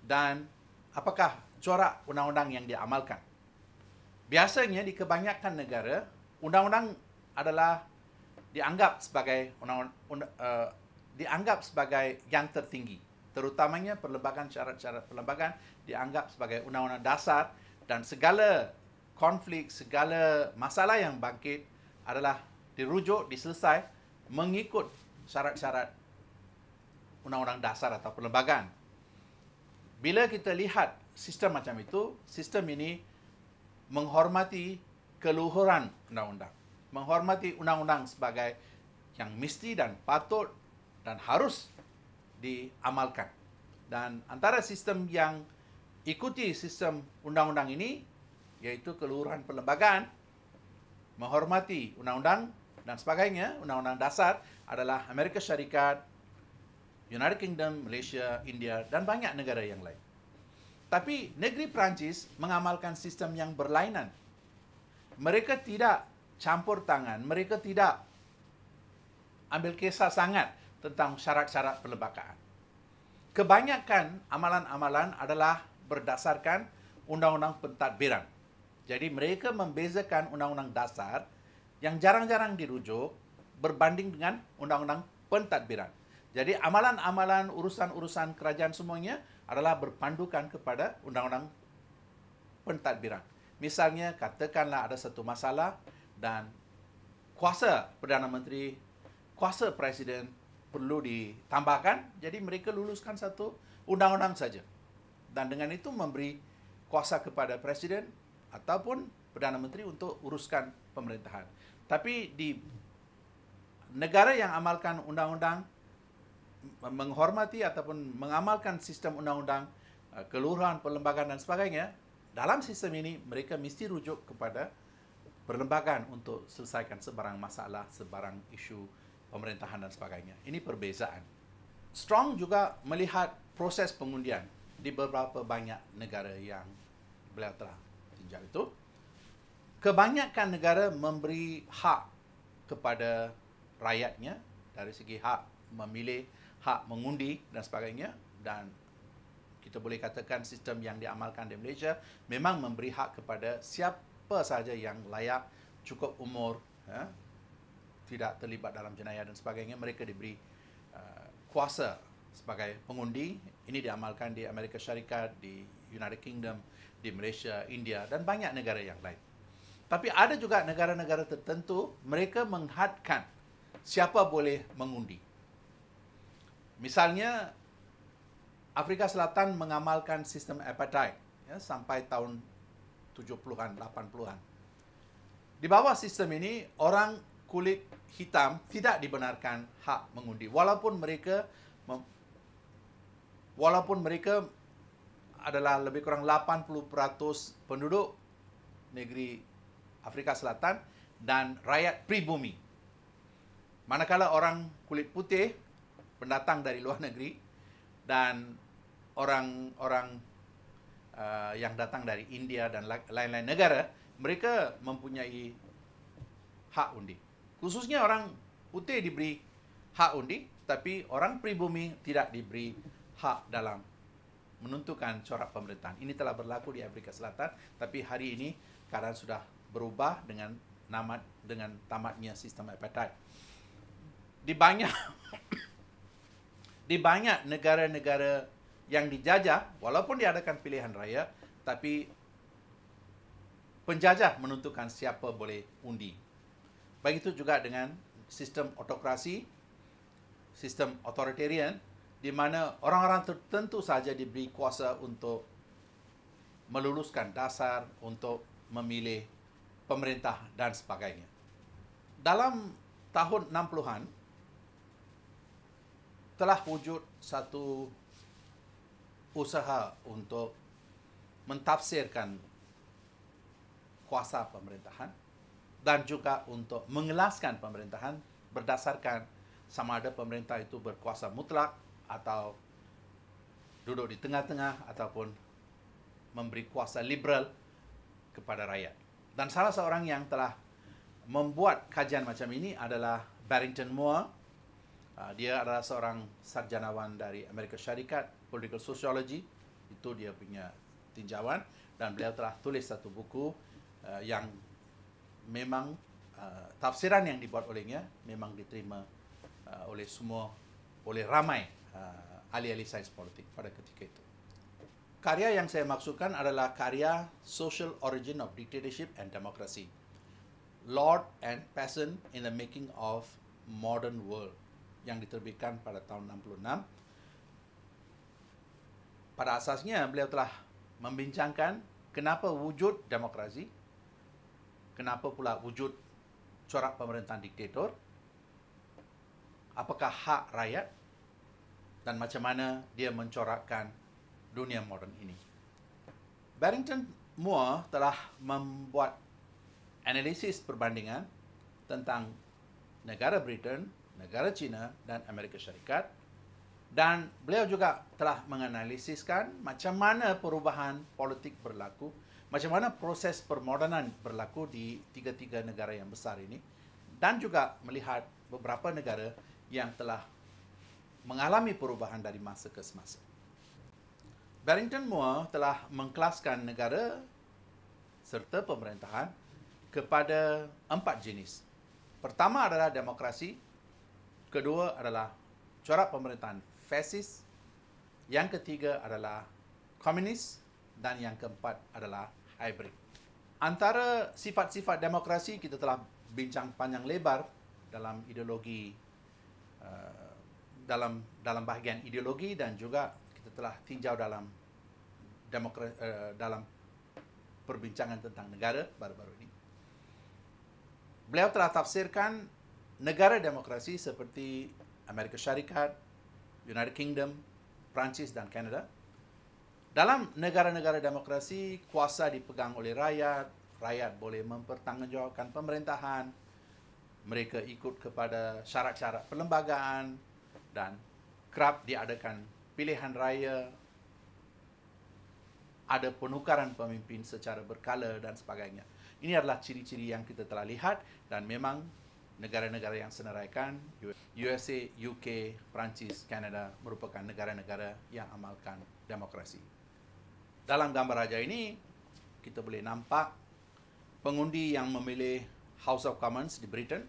dan apakah corak undang-undang yang diamalkan. Biasanya di kebanyakan negara, undang-undang adalah dianggap sebagai undang, undang, uh, dianggap sebagai yang tertinggi terutamanya perlembagaan syarat-syarat perlembagaan dianggap sebagai undang-undang dasar dan segala konflik segala masalah yang bangkit adalah dirujuk diselesai mengikut syarat-syarat undang-undang dasar atau perlembagaan bila kita lihat sistem macam itu sistem ini menghormati keluhuran undang-undang menghormati undang-undang sebagai yang mesti dan patut dan harus diamalkan. Dan antara sistem yang ikuti sistem undang-undang ini iaitu kelurahan perlembagaan menghormati undang-undang dan sebagainya, undang-undang dasar adalah Amerika Syarikat, United Kingdom, Malaysia, India dan banyak negara yang lain. Tapi negeri Perancis mengamalkan sistem yang berlainan. Mereka tidak campur tangan, mereka tidak ambil kisah sangat tentang syarat-syarat perlembagaan. Kebanyakan amalan-amalan adalah berdasarkan undang-undang pentadbiran. Jadi mereka membezakan undang-undang dasar yang jarang-jarang dirujuk berbanding dengan undang-undang pentadbiran. Jadi amalan-amalan urusan-urusan kerajaan semuanya adalah berpandukan kepada undang-undang pentadbiran. Misalnya katakanlah ada satu masalah dan kuasa Perdana Menteri, kuasa Presiden perlu ditambahkan. Jadi mereka luluskan satu undang-undang saja. Dan dengan itu memberi kuasa kepada Presiden ataupun Perdana Menteri untuk uruskan pemerintahan. Tapi di negara yang amalkan undang-undang, menghormati ataupun mengamalkan sistem undang-undang, eh, kelurahan, perlembagaan dan sebagainya, dalam sistem ini mereka mesti rujuk kepada perlembagaan untuk selesaikan sebarang masalah, sebarang isu pemerintahan dan sebagainya. Ini perbezaan. Strong juga melihat proses pengundian di beberapa banyak negara yang beliau telah tinjau itu. Kebanyakan negara memberi hak kepada rakyatnya dari segi hak memilih, hak mengundi dan sebagainya dan kita boleh katakan sistem yang diamalkan di Malaysia memang memberi hak kepada siapa siapa sahaja yang layak cukup umur ya, tidak terlibat dalam jenayah dan sebagainya mereka diberi uh, kuasa sebagai pengundi ini diamalkan di Amerika Syarikat di United Kingdom di Malaysia India dan banyak negara yang lain tapi ada juga negara-negara tertentu mereka menghadkan siapa boleh mengundi misalnya Afrika Selatan mengamalkan sistem apartheid ya, sampai tahun 1994 70-an, 80-an. Di bawah sistem ini, orang kulit hitam tidak dibenarkan hak mengundi. Walaupun mereka walaupun mereka adalah lebih kurang 80% penduduk negeri Afrika Selatan dan rakyat pribumi. Manakala orang kulit putih pendatang dari luar negeri dan orang-orang uh, yang datang dari India dan lain-lain negara, mereka mempunyai hak undi. Khususnya orang putih diberi hak undi, tapi orang pribumi tidak diberi hak dalam menentukan corak pemerintahan. Ini telah berlaku di Afrika Selatan, tapi hari ini keadaan sudah berubah dengan nama dengan tamatnya sistem apartheid. Di banyak di banyak negara-negara yang dijajah walaupun diadakan pilihan raya tapi penjajah menentukan siapa boleh undi. Begitu juga dengan sistem autokrasi, sistem authoritarian di mana orang-orang tertentu saja diberi kuasa untuk meluluskan dasar untuk memilih pemerintah dan sebagainya. Dalam tahun 60-an telah wujud satu usaha untuk mentafsirkan kuasa pemerintahan dan juga untuk mengelaskan pemerintahan berdasarkan sama ada pemerintah itu berkuasa mutlak atau duduk di tengah-tengah ataupun memberi kuasa liberal kepada rakyat. Dan salah seorang yang telah membuat kajian macam ini adalah Barrington Moore Ah, dia adalah seorang sarjanawan dari Amerika Syarikat Political Sociology itu dia punya tinjauan dan beliau telah tulis satu buku uh, yang memang uh, tafsiran yang dibuat olehnya memang diterima uh, oleh semua oleh ramai uh, ahli-ahli sains politik pada ketika itu karya yang saya maksudkan adalah karya Social Origin of Dictatorship and Democracy Lord and Peasant in the Making of Modern World yang diterbitkan pada tahun 66 pada asasnya beliau telah membincangkan kenapa wujud demokrasi kenapa pula wujud corak pemerintahan diktator apakah hak rakyat dan macam mana dia mencorakkan dunia moden ini Barrington Moore telah membuat analisis perbandingan tentang negara Britain negara China dan Amerika Syarikat dan beliau juga telah menganalisiskan macam mana perubahan politik berlaku, macam mana proses permodenan berlaku di tiga-tiga negara yang besar ini dan juga melihat beberapa negara yang telah mengalami perubahan dari masa ke semasa. Barrington Moore telah mengklaskan negara serta pemerintahan kepada empat jenis. Pertama adalah demokrasi, Kedua adalah corak pemerintahan fasis. Yang ketiga adalah komunis. Dan yang keempat adalah hybrid. Antara sifat-sifat demokrasi kita telah bincang panjang lebar dalam ideologi uh, dalam dalam bahagian ideologi dan juga kita telah tinjau dalam demokrasi, uh, eh, dalam perbincangan tentang negara baru-baru ini. Beliau telah tafsirkan negara demokrasi seperti Amerika Syarikat, United Kingdom, Perancis dan Kanada. Dalam negara-negara demokrasi, kuasa dipegang oleh rakyat, rakyat boleh mempertanggungjawabkan pemerintahan, mereka ikut kepada syarat-syarat perlembagaan dan kerap diadakan pilihan raya, ada penukaran pemimpin secara berkala dan sebagainya. Ini adalah ciri-ciri yang kita telah lihat dan memang negara-negara yang senaraikan USA, UK, Perancis, Kanada merupakan negara-negara yang amalkan demokrasi. Dalam gambar raja ini, kita boleh nampak pengundi yang memilih House of Commons di Britain.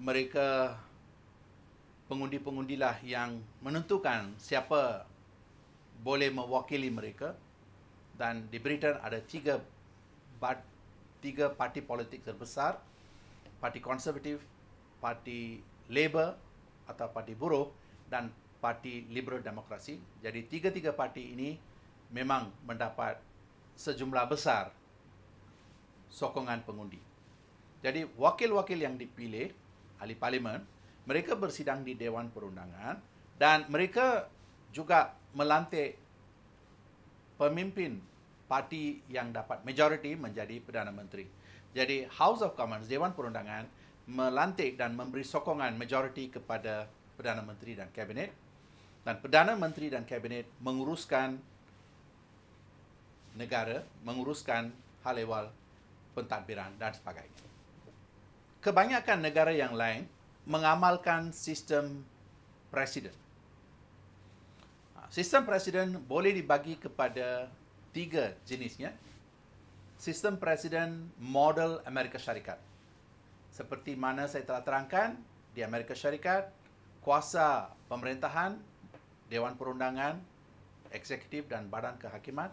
Mereka pengundi-pengundilah yang menentukan siapa boleh mewakili mereka dan di Britain ada tiga tiga parti politik terbesar parti konservatif, parti Labour atau parti buruh dan parti liberal demokrasi. Jadi tiga-tiga parti ini memang mendapat sejumlah besar sokongan pengundi. Jadi wakil-wakil yang dipilih ahli parlimen, mereka bersidang di Dewan Perundangan dan mereka juga melantik pemimpin parti yang dapat majoriti menjadi Perdana Menteri. Jadi House of Commons, Dewan Perundangan melantik dan memberi sokongan majoriti kepada Perdana Menteri dan Kabinet dan Perdana Menteri dan Kabinet menguruskan negara, menguruskan hal ehwal pentadbiran dan sebagainya. Kebanyakan negara yang lain mengamalkan sistem presiden. Ha, sistem presiden boleh dibagi kepada tiga jenisnya, sistem presiden model Amerika Syarikat. Seperti mana saya telah terangkan, di Amerika Syarikat, kuasa pemerintahan, Dewan Perundangan, Eksekutif dan Badan Kehakiman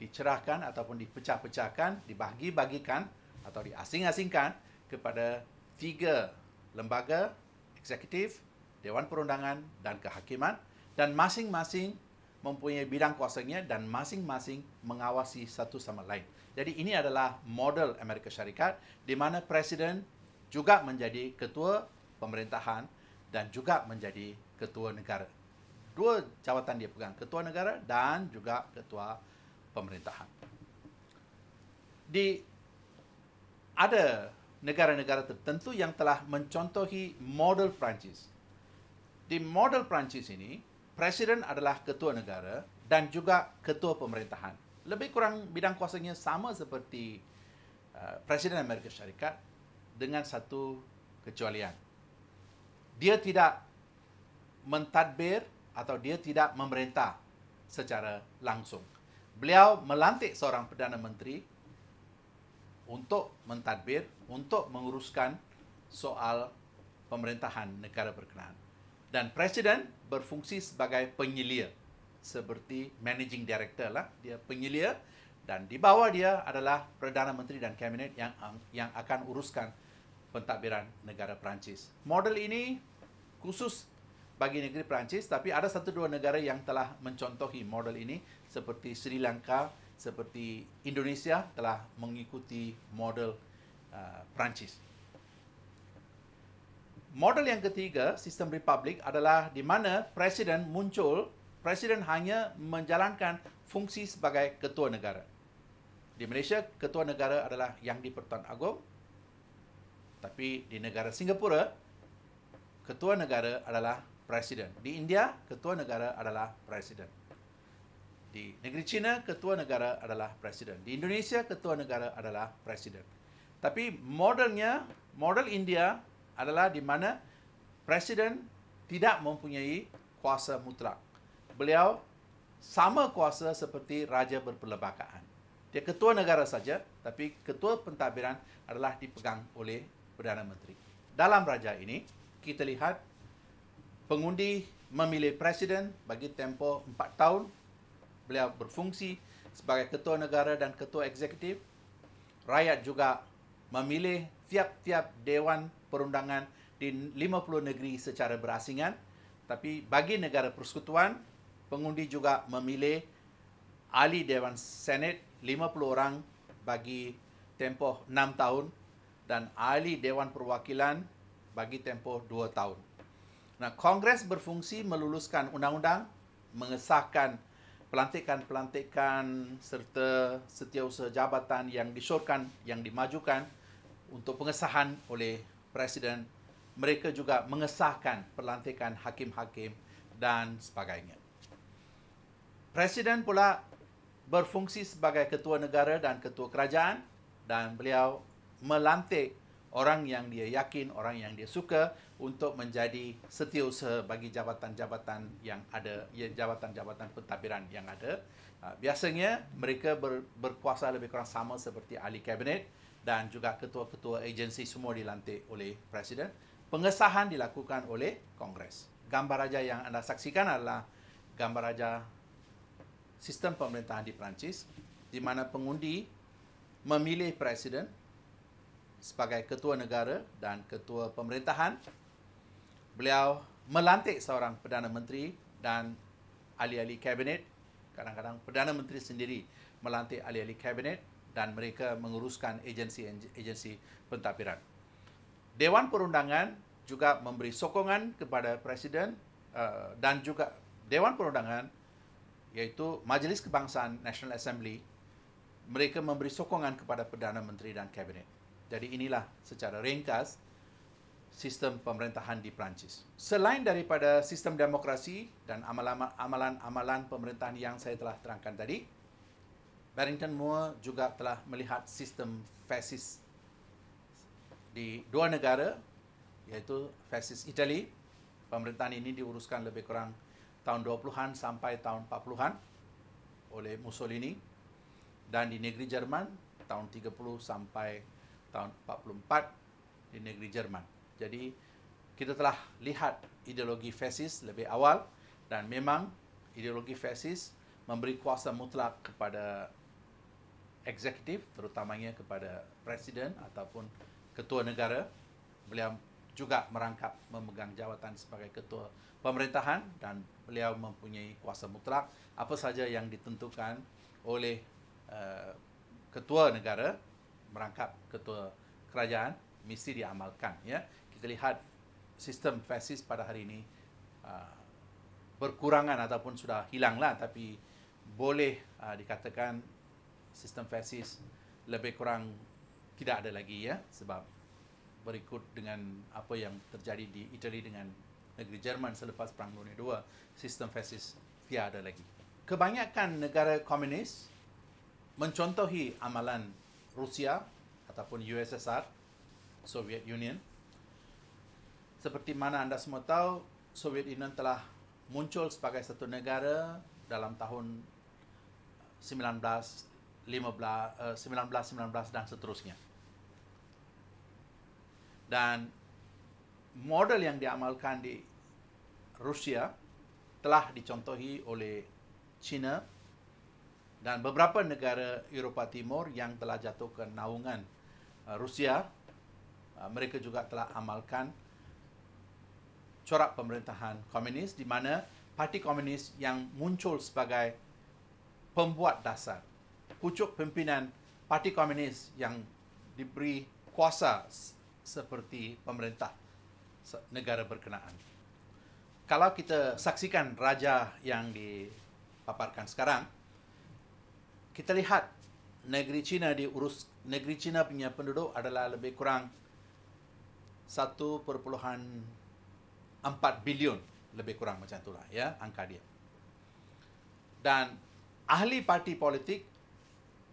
dicerahkan ataupun dipecah-pecahkan, dibagi-bagikan atau diasing-asingkan kepada tiga lembaga eksekutif, Dewan Perundangan dan Kehakiman dan masing-masing mempunyai bidang kuasanya dan masing-masing mengawasi satu sama lain. Jadi ini adalah model Amerika Syarikat di mana presiden juga menjadi ketua pemerintahan dan juga menjadi ketua negara. Dua jawatan dia pegang, ketua negara dan juga ketua pemerintahan. Di ada negara-negara tertentu yang telah mencontohi model Perancis. Di model Perancis ini, presiden adalah ketua negara dan juga ketua pemerintahan. Lebih kurang bidang kuasanya sama seperti uh, presiden Amerika Syarikat dengan satu kecualian. Dia tidak mentadbir atau dia tidak memerintah secara langsung. Beliau melantik seorang perdana menteri untuk mentadbir untuk menguruskan soal pemerintahan negara berkenaan dan presiden berfungsi sebagai penyelia seperti managing director lah dia penyelia dan di bawah dia adalah perdana menteri dan kabinet yang yang akan uruskan pentadbiran negara Perancis. Model ini khusus bagi negeri Perancis tapi ada satu dua negara yang telah mencontohi model ini seperti Sri Lanka, seperti Indonesia telah mengikuti model uh, Perancis. Model yang ketiga, sistem republik adalah di mana presiden muncul, presiden hanya menjalankan fungsi sebagai ketua negara. Di Malaysia, ketua negara adalah Yang di-Pertuan Agong. Tapi di negara Singapura, ketua negara adalah presiden. Di India, ketua negara adalah presiden. Di negeri China, ketua negara adalah presiden. Di Indonesia, ketua negara adalah presiden. Tapi modelnya, model India adalah di mana presiden tidak mempunyai kuasa mutlak. Beliau sama kuasa seperti raja berperlembagaan. Dia ketua negara saja, tapi ketua pentadbiran adalah dipegang oleh Perdana Menteri. Dalam raja ini, kita lihat pengundi memilih presiden bagi tempoh 4 tahun. Beliau berfungsi sebagai ketua negara dan ketua eksekutif. Rakyat juga memilih tiap-tiap dewan perundangan di 50 negeri secara berasingan. Tapi bagi negara persekutuan, pengundi juga memilih ahli Dewan Senat 50 orang bagi tempoh 6 tahun dan ahli Dewan Perwakilan bagi tempoh 2 tahun. Nah, Kongres berfungsi meluluskan undang-undang, mengesahkan pelantikan-pelantikan serta setiausaha jabatan yang disyorkan, yang dimajukan untuk pengesahan oleh presiden mereka juga mengesahkan pelantikan hakim-hakim dan sebagainya. Presiden pula berfungsi sebagai ketua negara dan ketua kerajaan dan beliau melantik orang yang dia yakin, orang yang dia suka untuk menjadi setiausaha bagi jabatan-jabatan yang ada, ya, jabatan-jabatan pentadbiran yang ada. Ah, biasanya mereka ber, berkuasa lebih kurang sama seperti ahli kabinet dan juga ketua-ketua agensi semua dilantik oleh Presiden. Pengesahan dilakukan oleh Kongres. Gambar raja yang anda saksikan adalah gambar raja sistem pemerintahan di Perancis di mana pengundi memilih Presiden sebagai ketua negara dan ketua pemerintahan. Beliau melantik seorang Perdana Menteri dan ahli-ahli kabinet. Kadang-kadang Perdana Menteri sendiri melantik ahli-ahli kabinet dan mereka menguruskan agensi-agensi pentadbiran. Dewan Perundangan juga memberi sokongan kepada Presiden eh, dan juga Dewan Perundangan iaitu Majlis Kebangsaan National Assembly mereka memberi sokongan kepada Perdana Menteri dan Kabinet. Jadi inilah secara ringkas sistem pemerintahan di Perancis. Selain daripada sistem demokrasi dan amalan-amalan pemerintahan yang saya telah terangkan tadi, Barrington Moore juga telah melihat sistem fasis di dua negara iaitu fasis Itali pemerintahan ini diuruskan lebih kurang tahun 20-an sampai tahun 40-an oleh Mussolini dan di negeri Jerman tahun 30 sampai tahun 44 di negeri Jerman. Jadi kita telah lihat ideologi fasis lebih awal dan memang ideologi fasis memberi kuasa mutlak kepada eksekutif terutamanya kepada presiden ataupun ketua negara beliau juga merangkap memegang jawatan sebagai ketua pemerintahan dan beliau mempunyai kuasa mutlak apa saja yang ditentukan oleh uh, ketua negara merangkap ketua kerajaan mesti diamalkan ya kita lihat sistem fasis pada hari ini uh, berkurangan ataupun sudah hilanglah tapi boleh uh, dikatakan sistem fasis lebih kurang tidak ada lagi ya sebab berikut dengan apa yang terjadi di Itali dengan negeri Jerman selepas Perang Dunia II, sistem fasis tiada lagi. Kebanyakan negara komunis mencontohi amalan Rusia ataupun USSR, Soviet Union. Seperti mana anda semua tahu, Soviet Union telah muncul sebagai satu negara dalam tahun 1919 eh, dan seterusnya. Dan model yang diamalkan di Rusia telah dicontohi oleh China dan beberapa negara Eropah Timur yang telah jatuh ke naungan eh, Rusia. Eh, mereka juga telah amalkan corak pemerintahan komunis di mana parti komunis yang muncul sebagai pembuat dasar pucuk pimpinan Parti Komunis yang diberi kuasa seperti pemerintah negara berkenaan. Kalau kita saksikan raja yang dipaparkan sekarang, kita lihat negeri China diurus negeri China punya penduduk adalah lebih kurang 1.4 bilion lebih kurang macam itulah ya angka dia. Dan ahli parti politik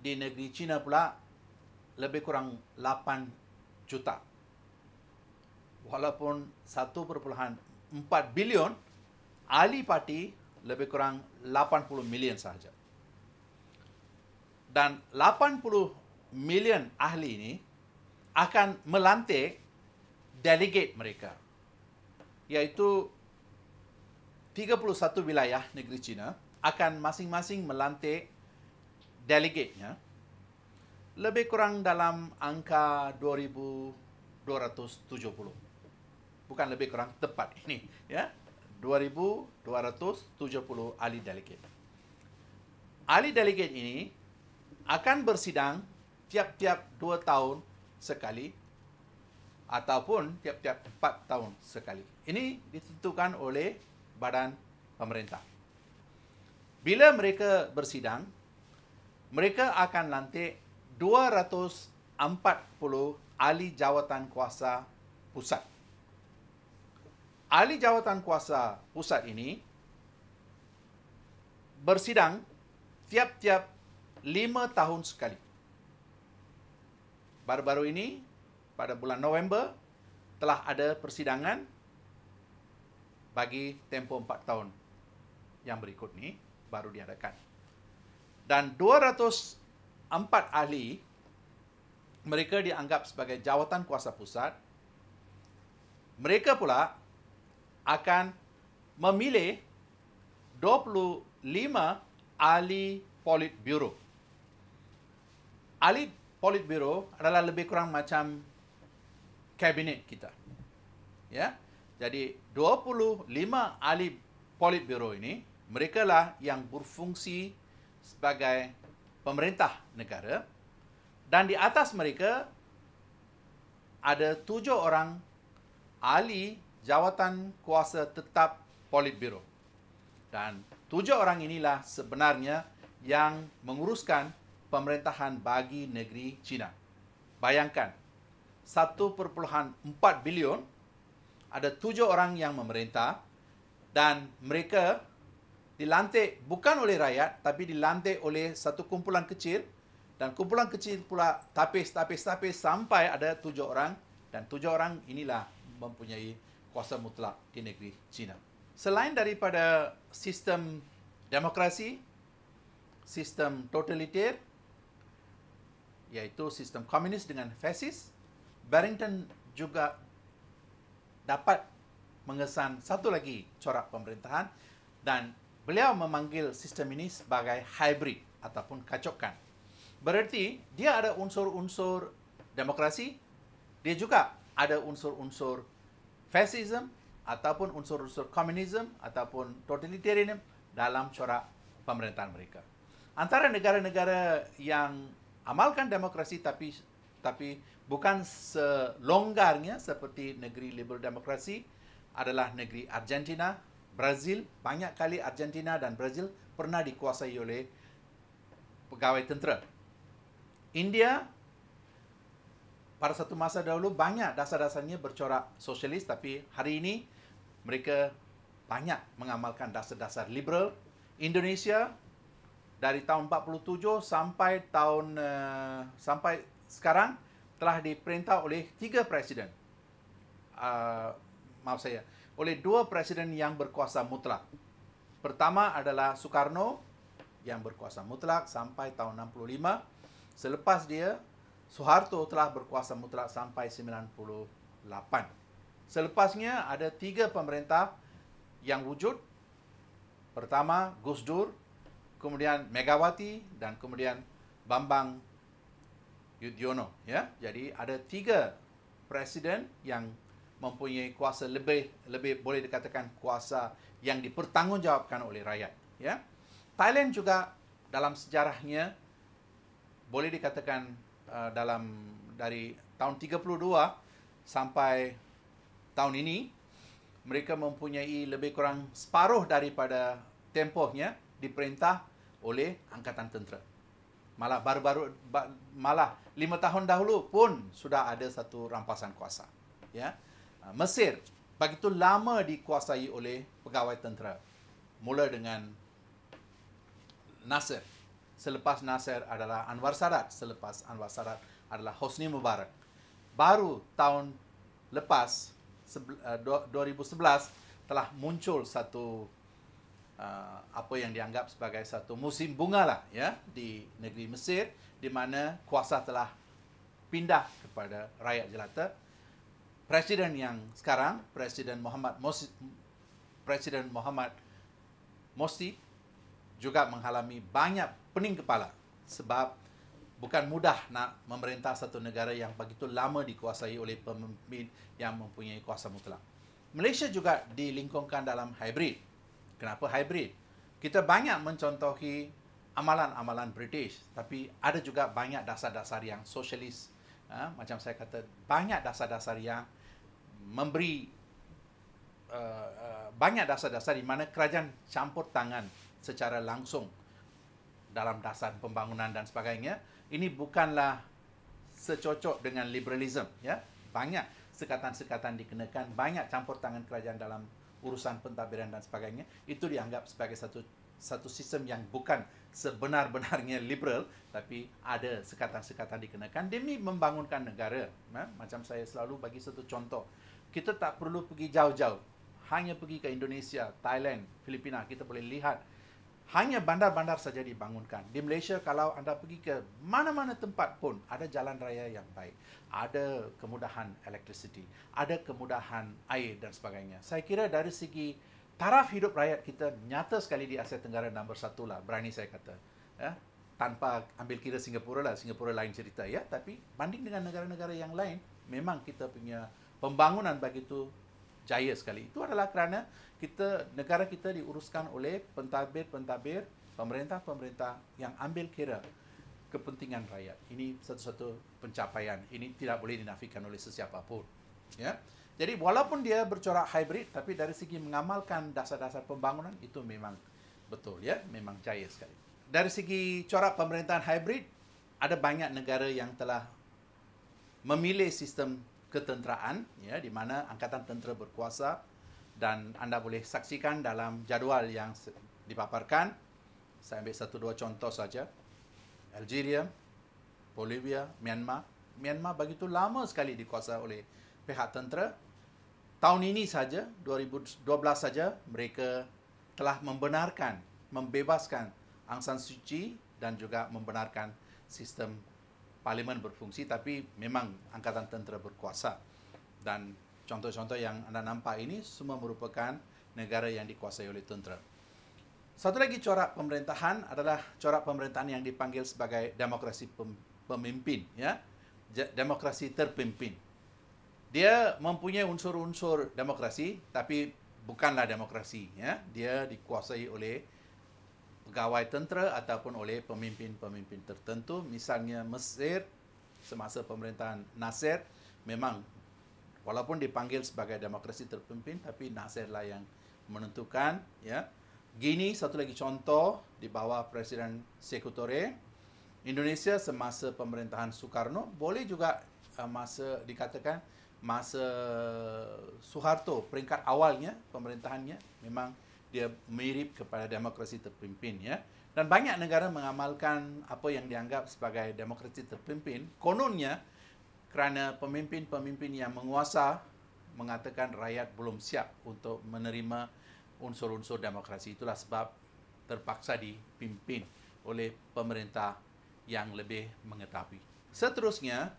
di negeri China pula lebih kurang 8 juta. Walaupun 1.4 bilion, ahli parti lebih kurang 80 million sahaja. Dan 80 million ahli ini akan melantik delegate mereka. Iaitu 31 wilayah negeri China akan masing-masing melantik delegatenya lebih kurang dalam angka 2270. Bukan lebih kurang tepat ini ya. 2270 ahli delegate. Ahli delegate ini akan bersidang tiap-tiap 2 tahun sekali ataupun tiap-tiap 4 tahun sekali. Ini ditentukan oleh badan pemerintah. Bila mereka bersidang, mereka akan lantik 240 ahli jawatan kuasa pusat. Ahli jawatan kuasa pusat ini bersidang tiap-tiap 5 tahun sekali. Baru-baru ini, pada bulan November, telah ada persidangan bagi tempoh empat tahun yang berikut ini baru diadakan dan 204 ahli mereka dianggap sebagai jawatan kuasa pusat mereka pula akan memilih 25 ahli politbiro. ahli politbiro adalah lebih kurang macam kabinet kita ya jadi 25 ahli politbiro ini merekalah yang berfungsi sebagai pemerintah negara dan di atas mereka ada tujuh orang ahli jawatan kuasa tetap Politburo. Dan tujuh orang inilah sebenarnya yang menguruskan pemerintahan bagi negeri China. Bayangkan, 1.4 bilion ada tujuh orang yang memerintah dan mereka dilantik bukan oleh rakyat tapi dilantik oleh satu kumpulan kecil dan kumpulan kecil pula tapis tapis tapis sampai ada tujuh orang dan tujuh orang inilah mempunyai kuasa mutlak di negeri China. Selain daripada sistem demokrasi, sistem totaliter, iaitu sistem komunis dengan fasis, Barrington juga dapat mengesan satu lagi corak pemerintahan dan Beliau memanggil sistem ini sebagai hybrid ataupun kacokan. Bererti dia ada unsur-unsur demokrasi, dia juga ada unsur-unsur fasism ataupun unsur-unsur komunisme ataupun totalitarianism dalam corak pemerintahan mereka. Antara negara-negara yang amalkan demokrasi tapi tapi bukan selonggarnya seperti negeri liberal demokrasi adalah negeri Argentina, Brazil, banyak kali Argentina dan Brazil pernah dikuasai oleh pegawai tentera. India pada satu masa dahulu banyak dasar-dasarnya bercorak sosialis tapi hari ini mereka banyak mengamalkan dasar-dasar liberal. Indonesia dari tahun 47 sampai tahun uh, sampai sekarang telah diperintah oleh tiga presiden. Uh, maaf saya oleh dua presiden yang berkuasa mutlak. Pertama adalah Soekarno yang berkuasa mutlak sampai tahun 65. Selepas dia, Soeharto telah berkuasa mutlak sampai 98. Selepasnya ada tiga pemerintah yang wujud. Pertama Gus Dur, kemudian Megawati dan kemudian Bambang Yudhoyono. Ya, jadi ada tiga presiden yang mempunyai kuasa lebih lebih boleh dikatakan kuasa yang dipertanggungjawabkan oleh rakyat ya Thailand juga dalam sejarahnya boleh dikatakan uh, dalam dari tahun 32 sampai tahun ini mereka mempunyai lebih kurang separuh daripada tempohnya diperintah oleh angkatan tentera malah baru-baru malah lima tahun dahulu pun sudah ada satu rampasan kuasa ya Ah, Mesir begitu lama dikuasai oleh pegawai tentera mula dengan Nasir, selepas Nasir adalah Anwar Sadat selepas Anwar Sadat adalah Hosni Mubarak baru tahun lepas 2011 eh, telah muncul satu ah, apa yang dianggap sebagai satu musim bunga lah ya di negeri Mesir di mana kuasa telah pindah kepada rakyat jelata presiden yang sekarang presiden Muhammad Mosi, presiden Muhammad Mosi juga mengalami banyak pening kepala sebab bukan mudah nak memerintah satu negara yang begitu lama dikuasai oleh pemimpin yang mempunyai kuasa mutlak. Malaysia juga dilingkungkan dalam hybrid. Kenapa hybrid? Kita banyak mencontohi amalan-amalan British tapi ada juga banyak dasar-dasar yang sosialis ha, macam saya kata banyak dasar-dasar yang memberi uh, uh, banyak dasar-dasar di mana kerajaan campur tangan secara langsung dalam dasar pembangunan dan sebagainya ini bukanlah secocok dengan liberalism ya banyak sekatan-sekatan dikenakan banyak campur tangan kerajaan dalam urusan pentadbiran dan sebagainya itu dianggap sebagai satu satu sistem yang bukan sebenar-benarnya liberal tapi ada sekatan-sekatan dikenakan demi membangunkan negara ha? macam saya selalu bagi satu contoh kita tak perlu pergi jauh-jauh hanya pergi ke Indonesia, Thailand, Filipina kita boleh lihat hanya bandar-bandar saja dibangunkan. Di Malaysia kalau anda pergi ke mana-mana tempat pun ada jalan raya yang baik, ada kemudahan elektrisiti, ada kemudahan air dan sebagainya. Saya kira dari segi taraf hidup rakyat kita nyata sekali di Asia Tenggara nombor satu lah, berani saya kata. Ya, tanpa ambil kira Singapura lah, Singapura lain cerita ya. Tapi banding dengan negara-negara yang lain, memang kita punya pembangunan begitu jaya sekali. Itu adalah kerana kita negara kita diuruskan oleh pentadbir-pentadbir pemerintah-pemerintah yang ambil kira kepentingan rakyat. Ini satu-satu pencapaian. Ini tidak boleh dinafikan oleh sesiapa pun. Ya. Jadi walaupun dia bercorak hybrid tapi dari segi mengamalkan dasar-dasar pembangunan itu memang betul ya, memang jaya sekali. Dari segi corak pemerintahan hybrid ada banyak negara yang telah memilih sistem ketenteraan ya di mana angkatan tentera berkuasa dan anda boleh saksikan dalam jadual yang dipaparkan saya ambil satu dua contoh saja Algeria, Bolivia, Myanmar. Myanmar begitu lama sekali dikuasa oleh pihak tentera. Tahun ini saja, 2012 saja, mereka telah membenarkan, membebaskan Aung San Suu Kyi dan juga membenarkan sistem parlimen berfungsi tapi memang angkatan tentera berkuasa. Dan contoh-contoh yang anda nampak ini semua merupakan negara yang dikuasai oleh tentera. Satu lagi corak pemerintahan adalah corak pemerintahan yang dipanggil sebagai demokrasi pemimpin ya. Demokrasi terpimpin dia mempunyai unsur-unsur demokrasi tapi bukanlah demokrasi ya dia dikuasai oleh pegawai tentera ataupun oleh pemimpin-pemimpin tertentu misalnya Mesir semasa pemerintahan Nasir memang walaupun dipanggil sebagai demokrasi terpimpin tapi Nasser lah yang menentukan ya Gini satu lagi contoh di bawah Presiden Sekutore Indonesia semasa pemerintahan Soekarno boleh juga eh, masa dikatakan masa Soeharto peringkat awalnya pemerintahannya memang dia mirip kepada demokrasi terpimpin ya dan banyak negara mengamalkan apa yang dianggap sebagai demokrasi terpimpin kononnya kerana pemimpin-pemimpin yang menguasa mengatakan rakyat belum siap untuk menerima unsur-unsur demokrasi itulah sebab terpaksa dipimpin oleh pemerintah yang lebih mengetahui seterusnya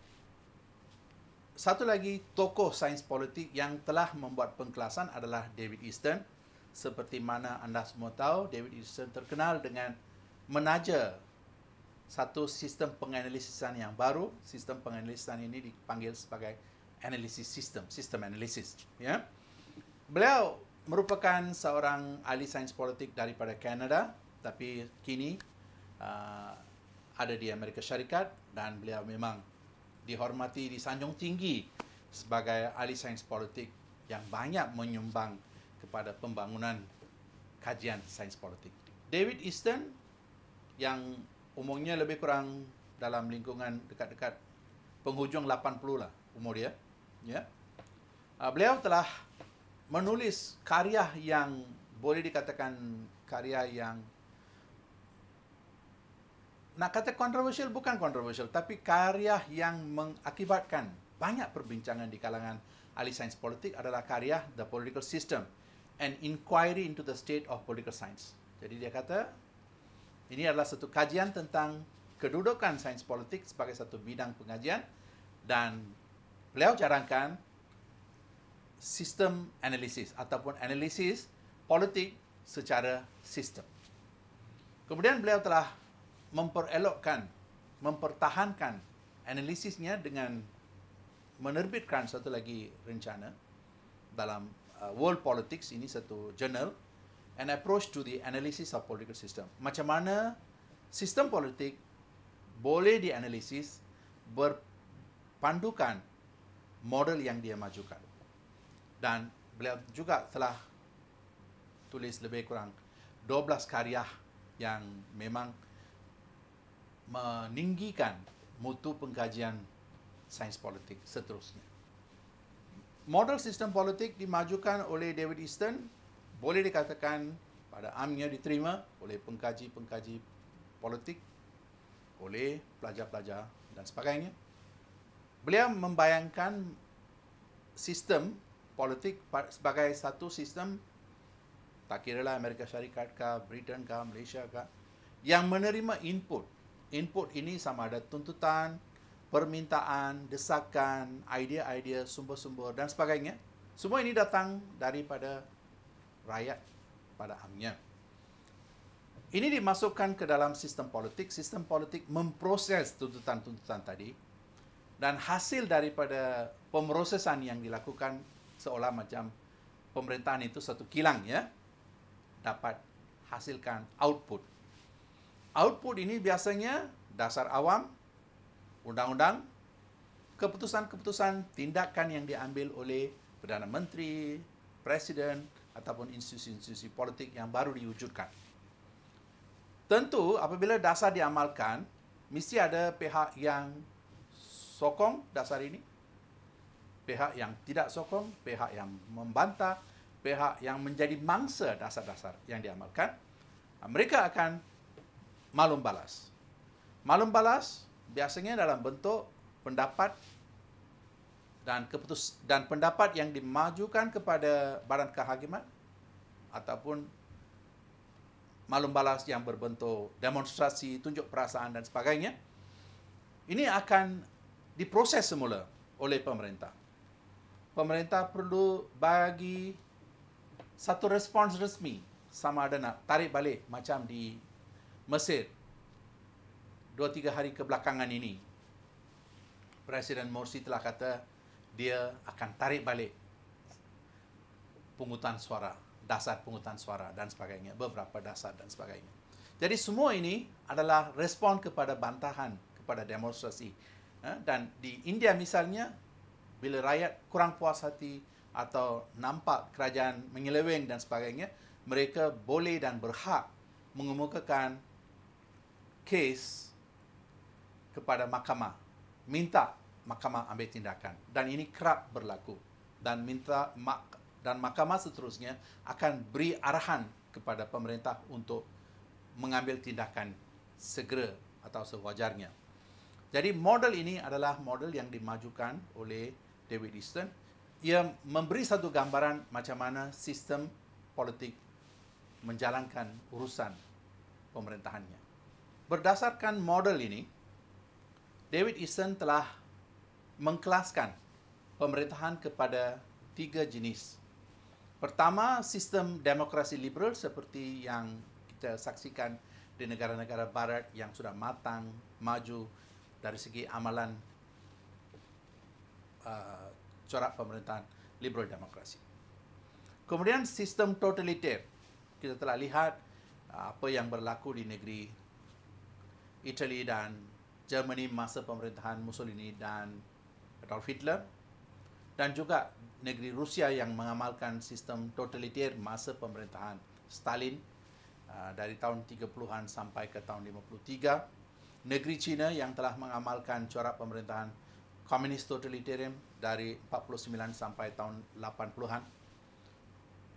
satu lagi tokoh sains politik yang telah membuat pengkelasan adalah David Easton. Seperti mana anda semua tahu, David Easton terkenal dengan menaja satu sistem penganalisisan yang baru. Sistem penganalisisan ini dipanggil sebagai analysis system, sistem analysis. Ya. Beliau merupakan seorang ahli sains politik daripada Kanada, tapi kini uh, ada di Amerika Syarikat dan beliau memang dihormati, disanjung tinggi sebagai ahli sains politik yang banyak menyumbang kepada pembangunan kajian sains politik. David Easton yang umumnya lebih kurang dalam lingkungan dekat-dekat penghujung 80 lah umur dia. Ya. Yeah. Uh, beliau telah menulis karya yang boleh dikatakan karya yang nak kata kontroversial bukan kontroversial tapi karya yang mengakibatkan banyak perbincangan di kalangan ahli sains politik adalah karya The Political System and Inquiry into the State of Political Science. Jadi dia kata ini adalah satu kajian tentang kedudukan sains politik sebagai satu bidang pengajian dan beliau carangkan sistem analisis ataupun analisis politik secara sistem. Kemudian beliau telah memperelokkan, mempertahankan analisisnya dengan menerbitkan satu lagi rencana dalam uh, World Politics ini satu jurnal, an approach to the analysis of political system. Macam mana sistem politik boleh dianalisis berpandukan model yang dia majukan. Dan beliau juga telah tulis lebih kurang 12 karya yang memang meninggikan mutu pengkajian sains politik seterusnya. Model sistem politik dimajukan oleh David Easton boleh dikatakan pada amnya diterima oleh pengkaji-pengkaji politik, oleh pelajar-pelajar dan sebagainya. Beliau membayangkan sistem politik sebagai satu sistem tak kira lah Amerika Syarikat ke, Britain ke, Malaysia ke, yang menerima input Input ini sama ada tuntutan, permintaan, desakan, idea-idea, sumber-sumber dan sebagainya. Semua ini datang daripada rakyat pada amnya. Ini dimasukkan ke dalam sistem politik. Sistem politik memproses tuntutan-tuntutan tadi. Dan hasil daripada pemrosesan yang dilakukan seolah macam pemerintahan itu satu kilang ya dapat hasilkan output output ini biasanya dasar awam, undang-undang, keputusan-keputusan tindakan yang diambil oleh Perdana Menteri, Presiden ataupun institusi-institusi politik yang baru diwujudkan. Tentu apabila dasar diamalkan, mesti ada pihak yang sokong dasar ini, pihak yang tidak sokong, pihak yang membantah, pihak yang menjadi mangsa dasar-dasar yang diamalkan. Mereka akan malum balas. Malum balas biasanya dalam bentuk pendapat dan keputus dan pendapat yang dimajukan kepada badan kehakiman ataupun malum balas yang berbentuk demonstrasi, tunjuk perasaan dan sebagainya. Ini akan diproses semula oleh pemerintah. Pemerintah perlu bagi satu respons resmi sama ada nak tarik balik macam di Mesir. Dua tiga hari kebelakangan ini, Presiden Morsi telah kata dia akan tarik balik pungutan suara, dasar pungutan suara dan sebagainya, beberapa dasar dan sebagainya. Jadi semua ini adalah respon kepada bantahan kepada demonstrasi. Ha? Dan di India misalnya, bila rakyat kurang puas hati atau nampak kerajaan menyeleweng dan sebagainya, mereka boleh dan berhak mengemukakan kes kepada mahkamah minta mahkamah ambil tindakan dan ini kerap berlaku dan minta mak dan mahkamah seterusnya akan beri arahan kepada pemerintah untuk mengambil tindakan segera atau sewajarnya jadi model ini adalah model yang dimajukan oleh David Easton ia memberi satu gambaran macam mana sistem politik menjalankan urusan pemerintahannya Berdasarkan model ini, David Eason telah mengkelaskan pemerintahan kepada tiga jenis. Pertama, sistem demokrasi liberal seperti yang kita saksikan di negara-negara barat yang sudah matang, maju dari segi amalan uh, corak pemerintahan liberal demokrasi. Kemudian sistem totaliter. Kita telah lihat uh, apa yang berlaku di negeri Italy dan Germany masa pemerintahan Mussolini dan Adolf Hitler dan juga negeri Rusia yang mengamalkan sistem totaliter masa pemerintahan Stalin uh, dari tahun 30-an sampai ke tahun 53 negeri China yang telah mengamalkan corak pemerintahan komunis totalitarian dari 49 sampai tahun 80-an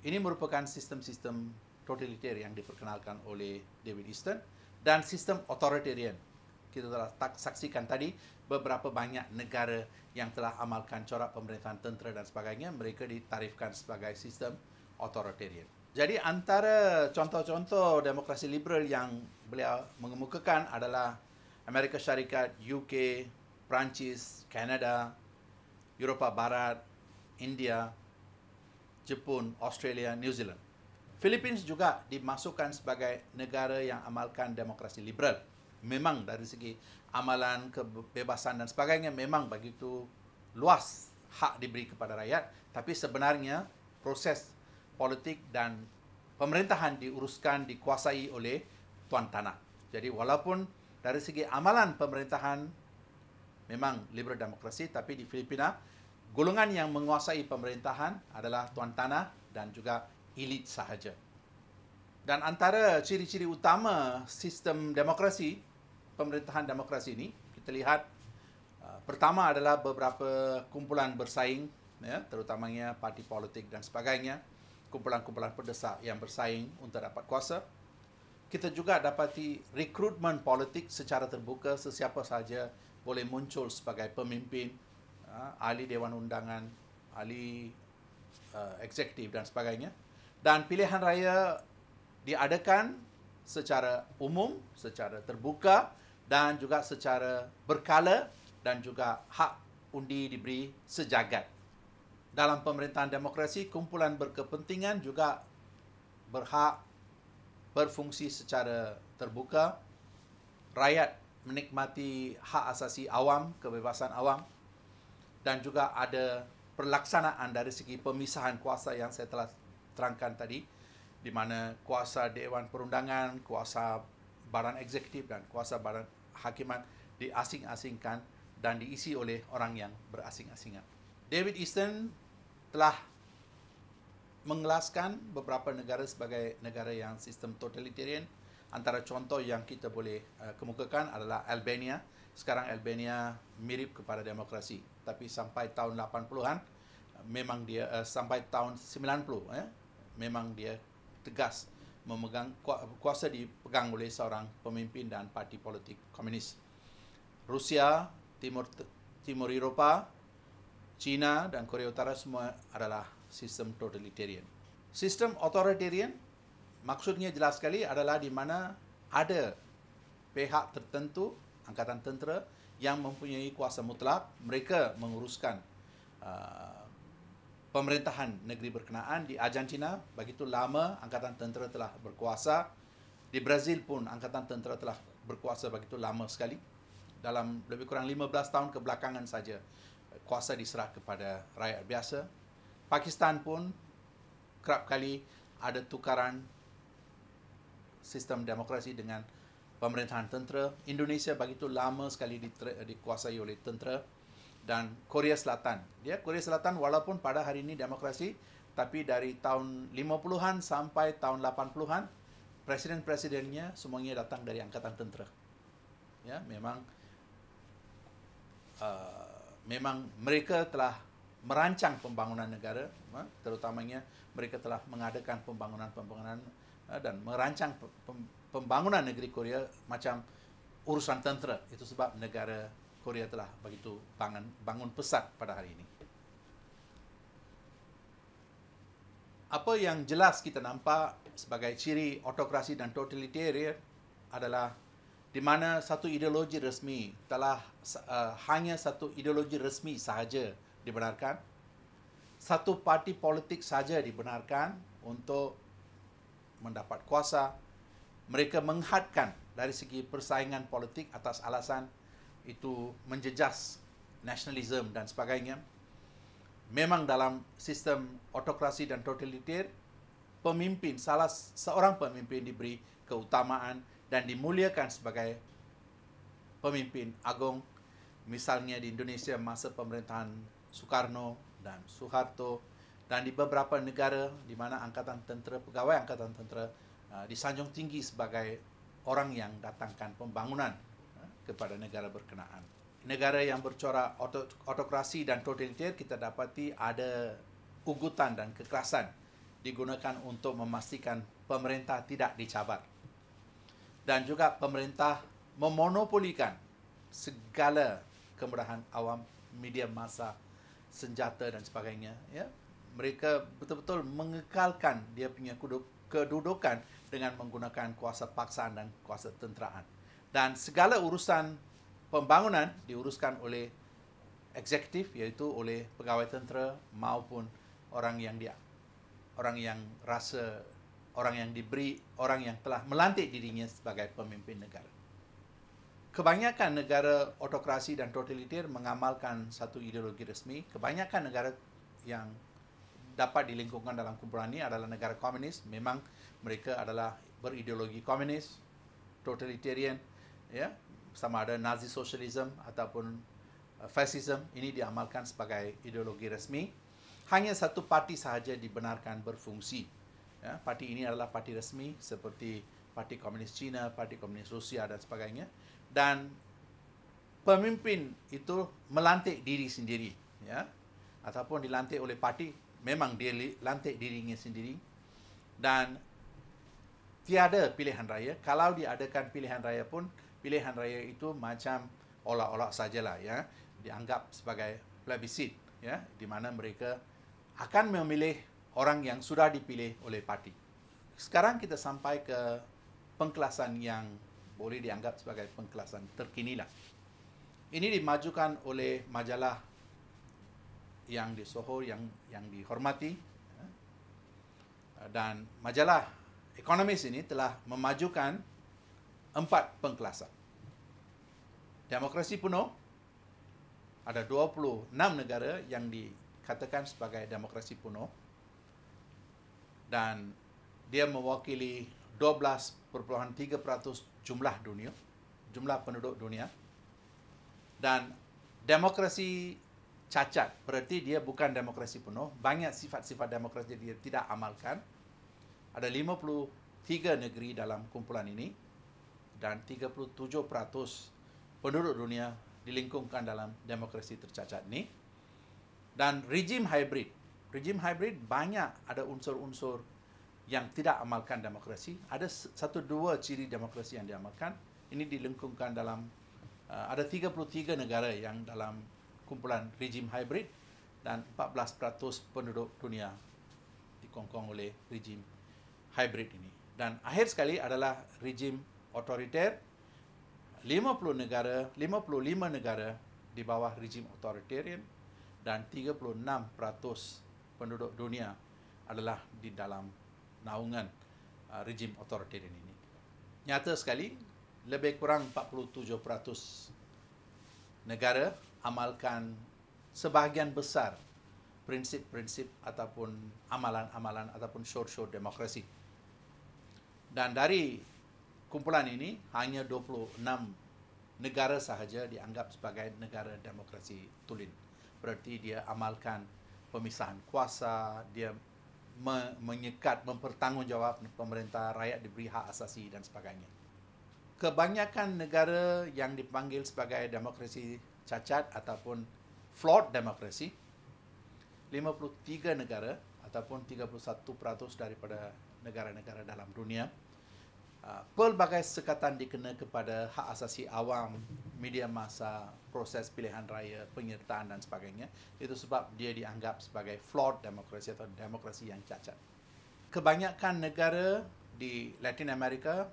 ini merupakan sistem-sistem totaliter yang diperkenalkan oleh David Easton dan sistem authoritarian. Kita telah tak saksikan tadi beberapa banyak negara yang telah amalkan corak pemerintahan tentera dan sebagainya, mereka ditarifkan sebagai sistem authoritarian. Jadi antara contoh-contoh demokrasi liberal yang beliau mengemukakan adalah Amerika Syarikat, UK, Perancis, Kanada, Eropah Barat, India, Jepun, Australia, New Zealand. Philippines juga dimasukkan sebagai negara yang amalkan demokrasi liberal. Memang dari segi amalan kebebasan dan sebagainya memang begitu luas hak diberi kepada rakyat, tapi sebenarnya proses politik dan pemerintahan diuruskan dikuasai oleh tuan tanah. Jadi walaupun dari segi amalan pemerintahan memang liberal demokrasi tapi di Filipina golongan yang menguasai pemerintahan adalah tuan tanah dan juga elit sahaja. Dan antara ciri-ciri utama sistem demokrasi, pemerintahan demokrasi ini, kita lihat uh, pertama adalah beberapa kumpulan bersaing, ya, terutamanya parti politik dan sebagainya, kumpulan-kumpulan pedesak yang bersaing untuk dapat kuasa. Kita juga dapati rekrutmen politik secara terbuka sesiapa sahaja boleh muncul sebagai pemimpin, uh, ahli dewan undangan, ahli uh, eksekutif dan sebagainya dan pilihan raya diadakan secara umum, secara terbuka dan juga secara berkala dan juga hak undi diberi sejagat. Dalam pemerintahan demokrasi, kumpulan berkepentingan juga berhak berfungsi secara terbuka. Rakyat menikmati hak asasi awam, kebebasan awam dan juga ada perlaksanaan dari segi pemisahan kuasa yang saya telah terangkan tadi di mana kuasa Dewan Perundangan, kuasa baran Eksekutif dan kuasa baran Hakiman diasing-asingkan dan diisi oleh orang yang berasing-asingan. David Easton telah mengelaskan beberapa negara sebagai negara yang sistem totalitarian. Antara contoh yang kita boleh eh, kemukakan adalah Albania. Sekarang Albania mirip kepada demokrasi. Tapi sampai tahun 80-an, eh, memang dia eh, sampai tahun 90 eh, memang dia tegas memegang kuasa dipegang oleh seorang pemimpin dan parti politik komunis. Rusia, Timur Timur Eropa, China dan Korea Utara semua adalah sistem totalitarian. Sistem authoritarian maksudnya jelas sekali adalah di mana ada pihak tertentu angkatan tentera yang mempunyai kuasa mutlak, mereka menguruskan uh, pemerintahan negeri berkenaan di Argentina begitu lama angkatan tentera telah berkuasa di Brazil pun angkatan tentera telah berkuasa begitu lama sekali dalam lebih kurang 15 tahun kebelakangan saja kuasa diserah kepada rakyat biasa Pakistan pun kerap kali ada tukaran sistem demokrasi dengan pemerintahan tentera Indonesia begitu lama sekali dikuasai oleh tentera dan Korea Selatan. Ya, Korea Selatan walaupun pada hari ini demokrasi, tapi dari tahun 50-an sampai tahun 80-an, presiden-presidennya semuanya datang dari angkatan tentera. Ya, memang uh, memang mereka telah merancang pembangunan negara, ya, terutamanya mereka telah mengadakan pembangunan-pembangunan ya, dan merancang pembangunan negeri Korea macam urusan tentera. Itu sebab negara Korea telah begitu bangun, bangun pesat pada hari ini. Apa yang jelas kita nampak sebagai ciri autokrasi dan totalitarian adalah di mana satu ideologi resmi telah uh, hanya satu ideologi resmi sahaja dibenarkan. Satu parti politik sahaja dibenarkan untuk mendapat kuasa. Mereka menghadkan dari segi persaingan politik atas alasan itu menjejas nasionalism dan sebagainya. Memang dalam sistem autokrasi dan totaliter, pemimpin, salah seorang pemimpin diberi keutamaan dan dimuliakan sebagai pemimpin agung. Misalnya di Indonesia masa pemerintahan Soekarno dan Soeharto dan di beberapa negara di mana angkatan tentera, pegawai angkatan tentera uh, disanjung tinggi sebagai orang yang datangkan pembangunan kepada negara berkenaan. Negara yang bercorak otokrasi dan totaliter kita dapati ada ugutan dan kekerasan digunakan untuk memastikan pemerintah tidak dicabar. Dan juga pemerintah memonopolikan segala kemudahan awam, media masa senjata dan sebagainya. Ya? Mereka betul-betul mengekalkan dia punya kedudukan dengan menggunakan kuasa paksaan dan kuasa tenteraan dan segala urusan pembangunan diuruskan oleh eksekutif iaitu oleh pegawai tentera maupun orang yang dia orang yang rasa orang yang diberi orang yang telah melantik dirinya sebagai pemimpin negara kebanyakan negara otokrasi dan totaliter mengamalkan satu ideologi resmi kebanyakan negara yang dapat dilingkungkan dalam kumpulan ini adalah negara komunis memang mereka adalah berideologi komunis totalitarian ya sama ada Nazi socialism ataupun uh, fascism ini diamalkan sebagai ideologi resmi hanya satu parti sahaja dibenarkan berfungsi ya parti ini adalah parti resmi seperti parti komunis China parti komunis Rusia dan sebagainya dan pemimpin itu melantik diri sendiri ya ataupun dilantik oleh parti memang dia lantik dirinya sendiri dan tiada pilihan raya kalau diadakan pilihan raya pun pilihan raya itu macam olok-olok sajalah ya dianggap sebagai plebisit ya di mana mereka akan memilih orang yang sudah dipilih oleh parti. Sekarang kita sampai ke pengklasan yang boleh dianggap sebagai pengklasan terkini lah. Ini dimajukan oleh majalah yang disohor yang yang dihormati ya. dan majalah Economist ini telah memajukan empat pengkelasan. Demokrasi penuh, ada 26 negara yang dikatakan sebagai demokrasi penuh dan dia mewakili 12.3% jumlah dunia, jumlah penduduk dunia. Dan demokrasi cacat, berarti dia bukan demokrasi penuh. Banyak sifat-sifat demokrasi dia tidak amalkan. Ada 53 negeri dalam kumpulan ini dan 37% penduduk dunia dilingkungkan dalam demokrasi tercacat ini. Dan rejim hybrid. Rejim hybrid banyak ada unsur-unsur yang tidak amalkan demokrasi. Ada satu dua ciri demokrasi yang diamalkan. Ini dilengkungkan dalam uh, ada 33 negara yang dalam kumpulan rejim hybrid dan 14% penduduk dunia dikongkong oleh rejim hybrid ini. Dan akhir sekali adalah rejim otoriter 50 negara 55 negara di bawah rejim otoriterian dan 36% penduduk dunia adalah di dalam naungan uh, rejim otoritarian ini nyata sekali lebih kurang 47% negara amalkan sebahagian besar prinsip-prinsip ataupun amalan-amalan ataupun syur-syur demokrasi. Dan dari kumpulan ini hanya 26 negara sahaja dianggap sebagai negara demokrasi tulen. Berarti dia amalkan pemisahan kuasa, dia me- menyekat, mempertanggungjawab pemerintah, rakyat diberi hak asasi dan sebagainya. Kebanyakan negara yang dipanggil sebagai demokrasi cacat ataupun flawed demokrasi, 53 negara ataupun 31% daripada negara-negara dalam dunia Ah, pelbagai sekatan dikena kepada hak asasi awam, media masa, proses pilihan raya, penyertaan dan sebagainya. Itu sebab dia dianggap sebagai flawed demokrasi atau demokrasi yang cacat. Kebanyakan negara di Latin Amerika,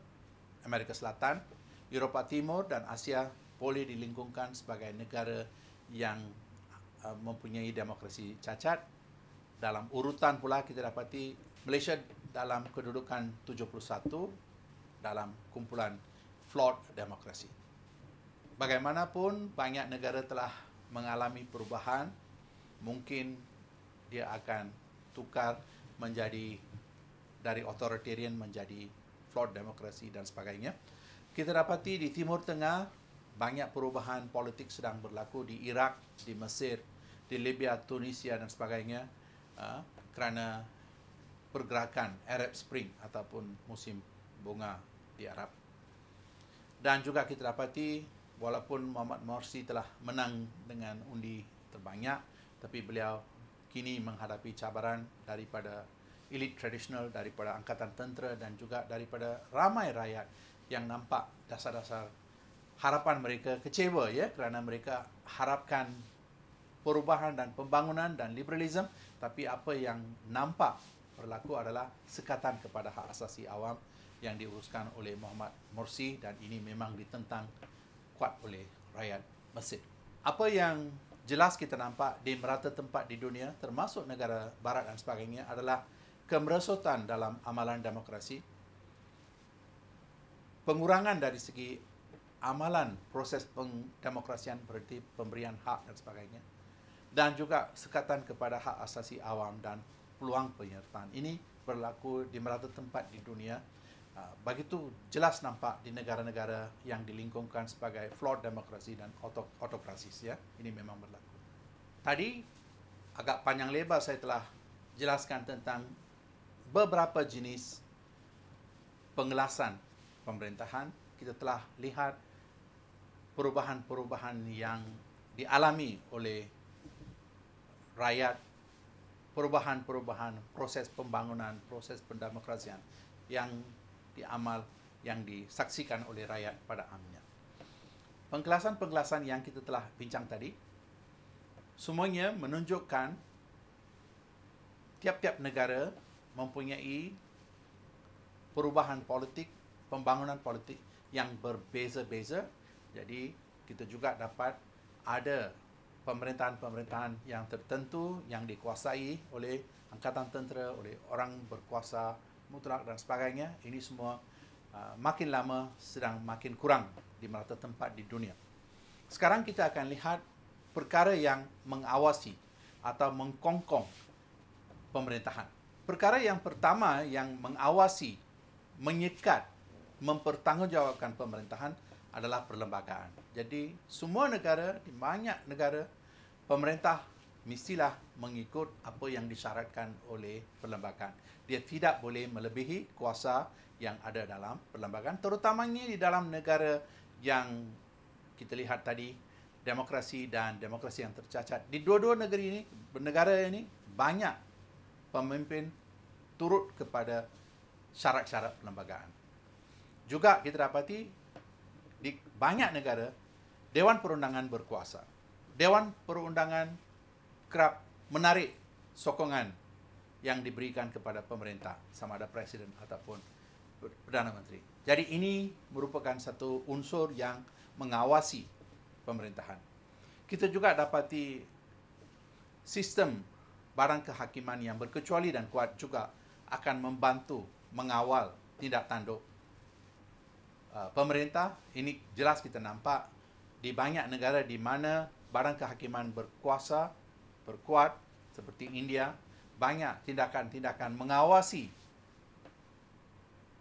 Amerika Selatan, Eropah Timur dan Asia boleh dilingkungkan sebagai negara yang ah, mempunyai demokrasi cacat. Dalam urutan pula kita dapati Malaysia dalam kedudukan 71, dalam kumpulan flawed demokrasi. Bagaimanapun banyak negara telah mengalami perubahan, mungkin dia akan tukar menjadi dari authoritarian menjadi flawed demokrasi dan sebagainya. Kita dapati di Timur Tengah banyak perubahan politik sedang berlaku di Irak, di Mesir, di Libya, Tunisia dan sebagainya ha, kerana pergerakan Arab Spring ataupun musim bunga di Arab. Dan juga kita dapati walaupun Muhammad Morsi telah menang dengan undi terbanyak tapi beliau kini menghadapi cabaran daripada elit tradisional daripada angkatan tentera dan juga daripada ramai rakyat yang nampak dasar-dasar harapan mereka kecewa ya kerana mereka harapkan perubahan dan pembangunan dan liberalisme tapi apa yang nampak berlaku adalah sekatan kepada hak asasi awam yang diuruskan oleh Muhammad Morsi dan ini memang ditentang kuat oleh rakyat Mesir. Apa yang jelas kita nampak di merata tempat di dunia termasuk negara barat dan sebagainya adalah kemerosotan dalam amalan demokrasi, pengurangan dari segi amalan proses pendemokrasian berarti pemberian hak dan sebagainya dan juga sekatan kepada hak asasi awam dan peluang penyertaan. Ini berlaku di merata tempat di dunia Ah, begitu jelas nampak di negara-negara yang dilingkungkan sebagai flawed demokrasi dan otokrasi ya ini memang berlaku tadi agak panjang lebar saya telah jelaskan tentang beberapa jenis pengelasan pemerintahan kita telah lihat perubahan-perubahan yang dialami oleh rakyat perubahan-perubahan proses pembangunan proses pendemokrasian yang di amal yang disaksikan oleh rakyat pada amnya. Pengkelasan-pengkelasan yang kita telah bincang tadi, semuanya menunjukkan tiap-tiap negara mempunyai perubahan politik, pembangunan politik yang berbeza-beza. Jadi, kita juga dapat ada pemerintahan-pemerintahan yang tertentu yang dikuasai oleh angkatan tentera, oleh orang berkuasa, mutlak dan sebagainya ini semua uh, makin lama sedang makin kurang di merata tempat di dunia. Sekarang kita akan lihat perkara yang mengawasi atau mengkongkong pemerintahan. Perkara yang pertama yang mengawasi, menyekat, mempertanggungjawabkan pemerintahan adalah perlembagaan. Jadi semua negara, di banyak negara, pemerintah mestilah mengikut apa yang disyaratkan oleh perlembagaan dia tidak boleh melebihi kuasa yang ada dalam perlembagaan terutamanya di dalam negara yang kita lihat tadi demokrasi dan demokrasi yang tercacat di dua-dua negeri ini negara ini banyak pemimpin turut kepada syarat-syarat perlembagaan juga kita dapati di banyak negara dewan perundangan berkuasa dewan perundangan kerap menarik sokongan yang diberikan kepada pemerintah sama ada presiden ataupun perdana menteri. Jadi ini merupakan satu unsur yang mengawasi pemerintahan. Kita juga dapati sistem barang kehakiman yang berkecuali dan kuat juga akan membantu mengawal tindak tanduk uh, pemerintah. Ini jelas kita nampak di banyak negara di mana barang kehakiman berkuasa, berkuat seperti India, banyak tindakan-tindakan mengawasi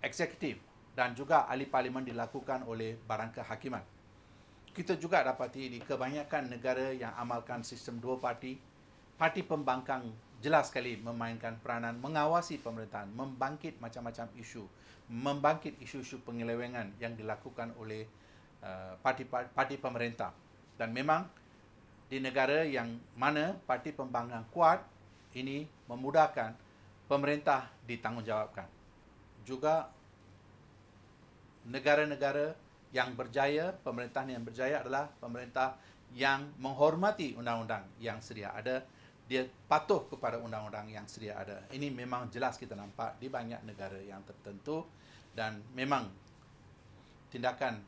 eksekutif dan juga ahli parlimen dilakukan oleh barang kehakiman. Kita juga dapati di kebanyakan negara yang amalkan sistem dua parti, parti pembangkang jelas sekali memainkan peranan mengawasi pemerintahan, membangkit macam-macam isu, membangkit isu-isu penyelewengan yang dilakukan oleh parti-parti uh, pemerintah. Dan memang di negara yang mana parti pembangkang kuat, ini memudahkan pemerintah ditanggungjawabkan. Juga negara-negara yang berjaya, pemerintah yang berjaya adalah pemerintah yang menghormati undang-undang yang sedia ada. Dia patuh kepada undang-undang yang sedia ada. Ini memang jelas kita nampak di banyak negara yang tertentu dan memang tindakan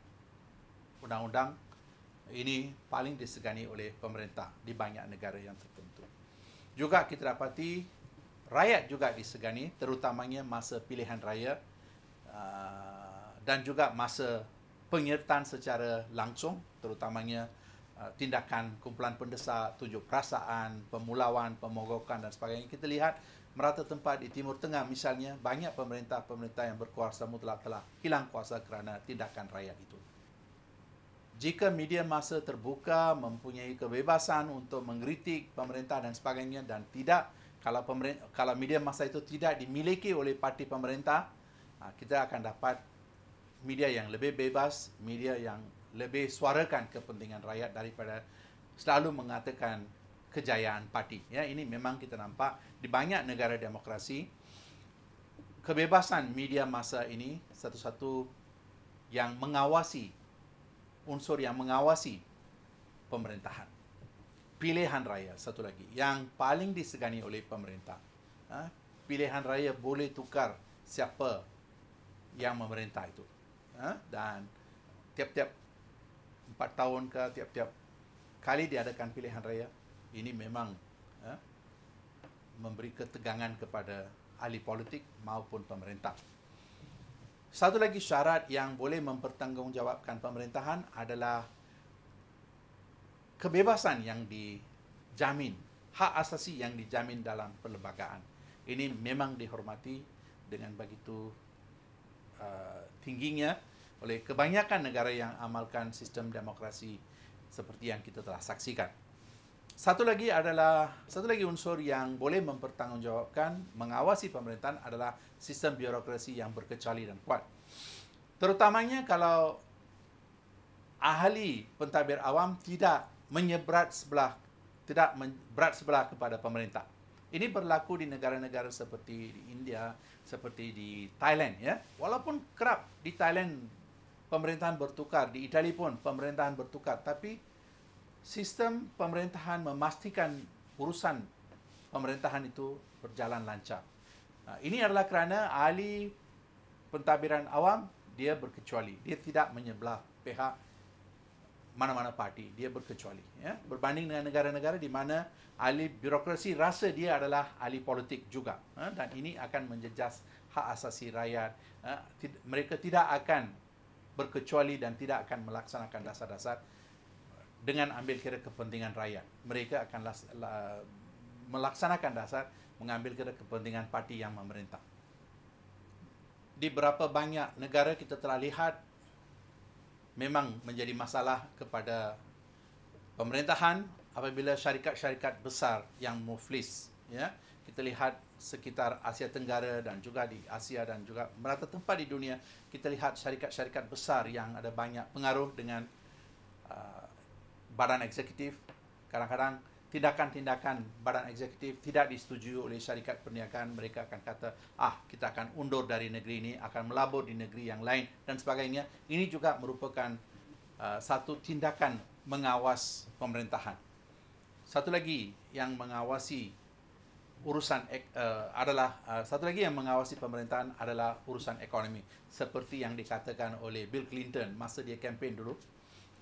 undang-undang ini paling disegani oleh pemerintah di banyak negara yang tertentu juga kita dapati rakyat juga disegani terutamanya masa pilihan raya uh, dan juga masa penyertaan secara langsung terutamanya uh, tindakan kumpulan pendesak, tujuh perasaan, pemulawan, pemogokan dan sebagainya. Kita lihat merata tempat di Timur Tengah misalnya banyak pemerintah-pemerintah yang berkuasa mutlak telah hilang kuasa kerana tindakan rakyat itu jika media masa terbuka mempunyai kebebasan untuk mengkritik pemerintah dan sebagainya dan tidak kalau kalau media masa itu tidak dimiliki oleh parti pemerintah ha, kita akan dapat media yang lebih bebas media yang lebih suarakan kepentingan rakyat daripada selalu mengatakan kejayaan parti ya ini memang kita nampak di banyak negara demokrasi kebebasan media masa ini satu-satu yang mengawasi unsur yang mengawasi pemerintahan. Pilihan raya, satu lagi. Yang paling disegani oleh pemerintah. Ha? Pilihan raya boleh tukar siapa yang memerintah itu. Ha? Dan tiap-tiap empat tahun ke tiap-tiap kali diadakan pilihan raya, ini memang ha? memberi ketegangan kepada ahli politik maupun pemerintah. Satu lagi syarat yang boleh mempertanggungjawabkan pemerintahan adalah kebebasan yang dijamin, hak asasi yang dijamin dalam perlembagaan. Ini memang dihormati dengan begitu uh, tingginya oleh kebanyakan negara yang amalkan sistem demokrasi seperti yang kita telah saksikan. Satu lagi adalah satu lagi unsur yang boleh mempertanggungjawabkan mengawasi pemerintahan adalah sistem birokrasi yang berkecuali dan kuat. Terutamanya kalau ahli pentadbir awam tidak menyebrat sebelah tidak berat sebelah kepada pemerintah. Ini berlaku di negara-negara seperti di India, seperti di Thailand ya. Walaupun kerap di Thailand pemerintahan bertukar, di Itali pun pemerintahan bertukar, tapi sistem pemerintahan memastikan urusan pemerintahan itu berjalan lancar. Ha, ini adalah kerana ahli pentadbiran awam dia berkecuali. Dia tidak menyebelah pihak mana-mana parti. Dia berkecuali. Ya? Berbanding dengan negara-negara di mana ahli birokrasi rasa dia adalah ahli politik juga. Ya? Dan ini akan menjejas hak asasi rakyat. Ya? Mereka tidak akan berkecuali dan tidak akan melaksanakan dasar-dasar dengan ambil kira kepentingan rakyat. Mereka akan las, la, melaksanakan dasar mengambil kira kepentingan parti yang memerintah. Di berapa banyak negara kita telah lihat memang menjadi masalah kepada pemerintahan apabila syarikat-syarikat besar yang muflis ya kita lihat sekitar Asia Tenggara dan juga di Asia dan juga merata tempat di dunia kita lihat syarikat-syarikat besar yang ada banyak pengaruh dengan badan eksekutif, kadang-kadang tindakan-tindakan badan eksekutif tidak disetujui oleh syarikat perniagaan, mereka akan kata, ah kita akan undur dari negeri ini, akan melabur di negeri yang lain dan sebagainya. Ini juga merupakan uh, satu tindakan mengawas pemerintahan. Satu lagi yang mengawasi urusan uh, adalah uh, satu lagi yang mengawasi pemerintahan adalah urusan ekonomi seperti yang dikatakan oleh Bill Clinton masa dia kempen dulu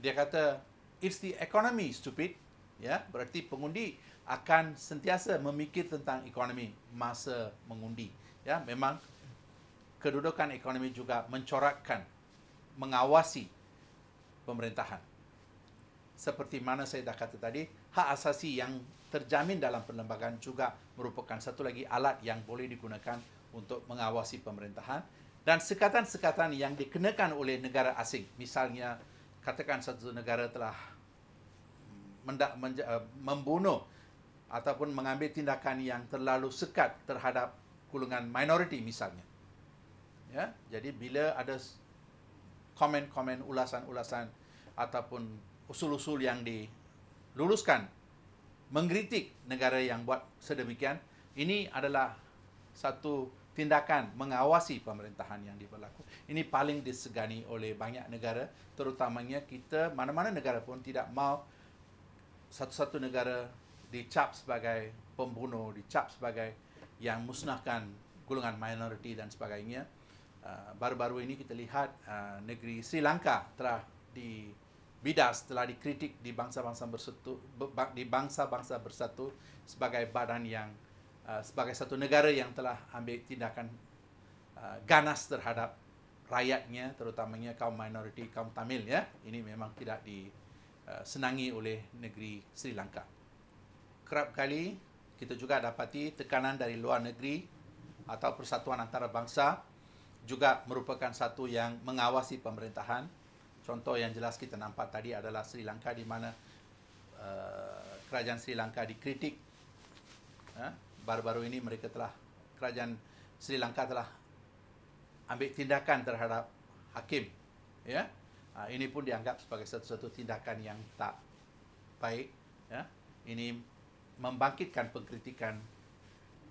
dia kata It's the economy, stupid. Ya, berarti pengundi akan sentiasa memikir tentang ekonomi masa mengundi. Ya, memang kedudukan ekonomi juga mencorakkan, mengawasi pemerintahan. Seperti mana saya dah kata tadi, hak asasi yang terjamin dalam perlembagaan juga merupakan satu lagi alat yang boleh digunakan untuk mengawasi pemerintahan dan sekatan-sekatan yang dikenakan oleh negara asing. Misalnya, katakan satu negara telah mendak, menja, eh, membunuh ataupun mengambil tindakan yang terlalu sekat terhadap golongan minoriti misalnya. Ya, jadi bila ada komen-komen ulasan-ulasan ataupun usul-usul yang diluluskan mengkritik negara yang buat sedemikian, ini adalah satu tindakan mengawasi pemerintahan yang diberlaku. Ini paling disegani oleh banyak negara, terutamanya kita mana-mana negara pun tidak mahu satu-satu negara dicap sebagai pembunuh, dicap sebagai yang musnahkan golongan minoriti dan sebagainya. Ah, baru-baru ini kita lihat ah, negeri Sri Lanka telah di bidas telah dikritik di bangsa-bangsa bersatu di bangsa-bangsa bersatu sebagai badan yang Uh, sebagai satu negara yang telah ambil tindakan uh, ganas terhadap rakyatnya terutamanya kaum minoriti kaum Tamil ya ini memang tidak disenangi uh, oleh negeri Sri Lanka kerap kali kita juga dapati tekanan dari luar negeri atau persatuan antarabangsa juga merupakan satu yang mengawasi pemerintahan contoh yang jelas kita nampak tadi adalah Sri Lanka di mana uh, kerajaan Sri Lanka dikritik uh, baru-baru ini mereka telah kerajaan Sri Lanka telah ambil tindakan terhadap hakim ya ah, ini pun dianggap sebagai satu-satu tindakan yang tak baik ya ini membangkitkan pengkritikan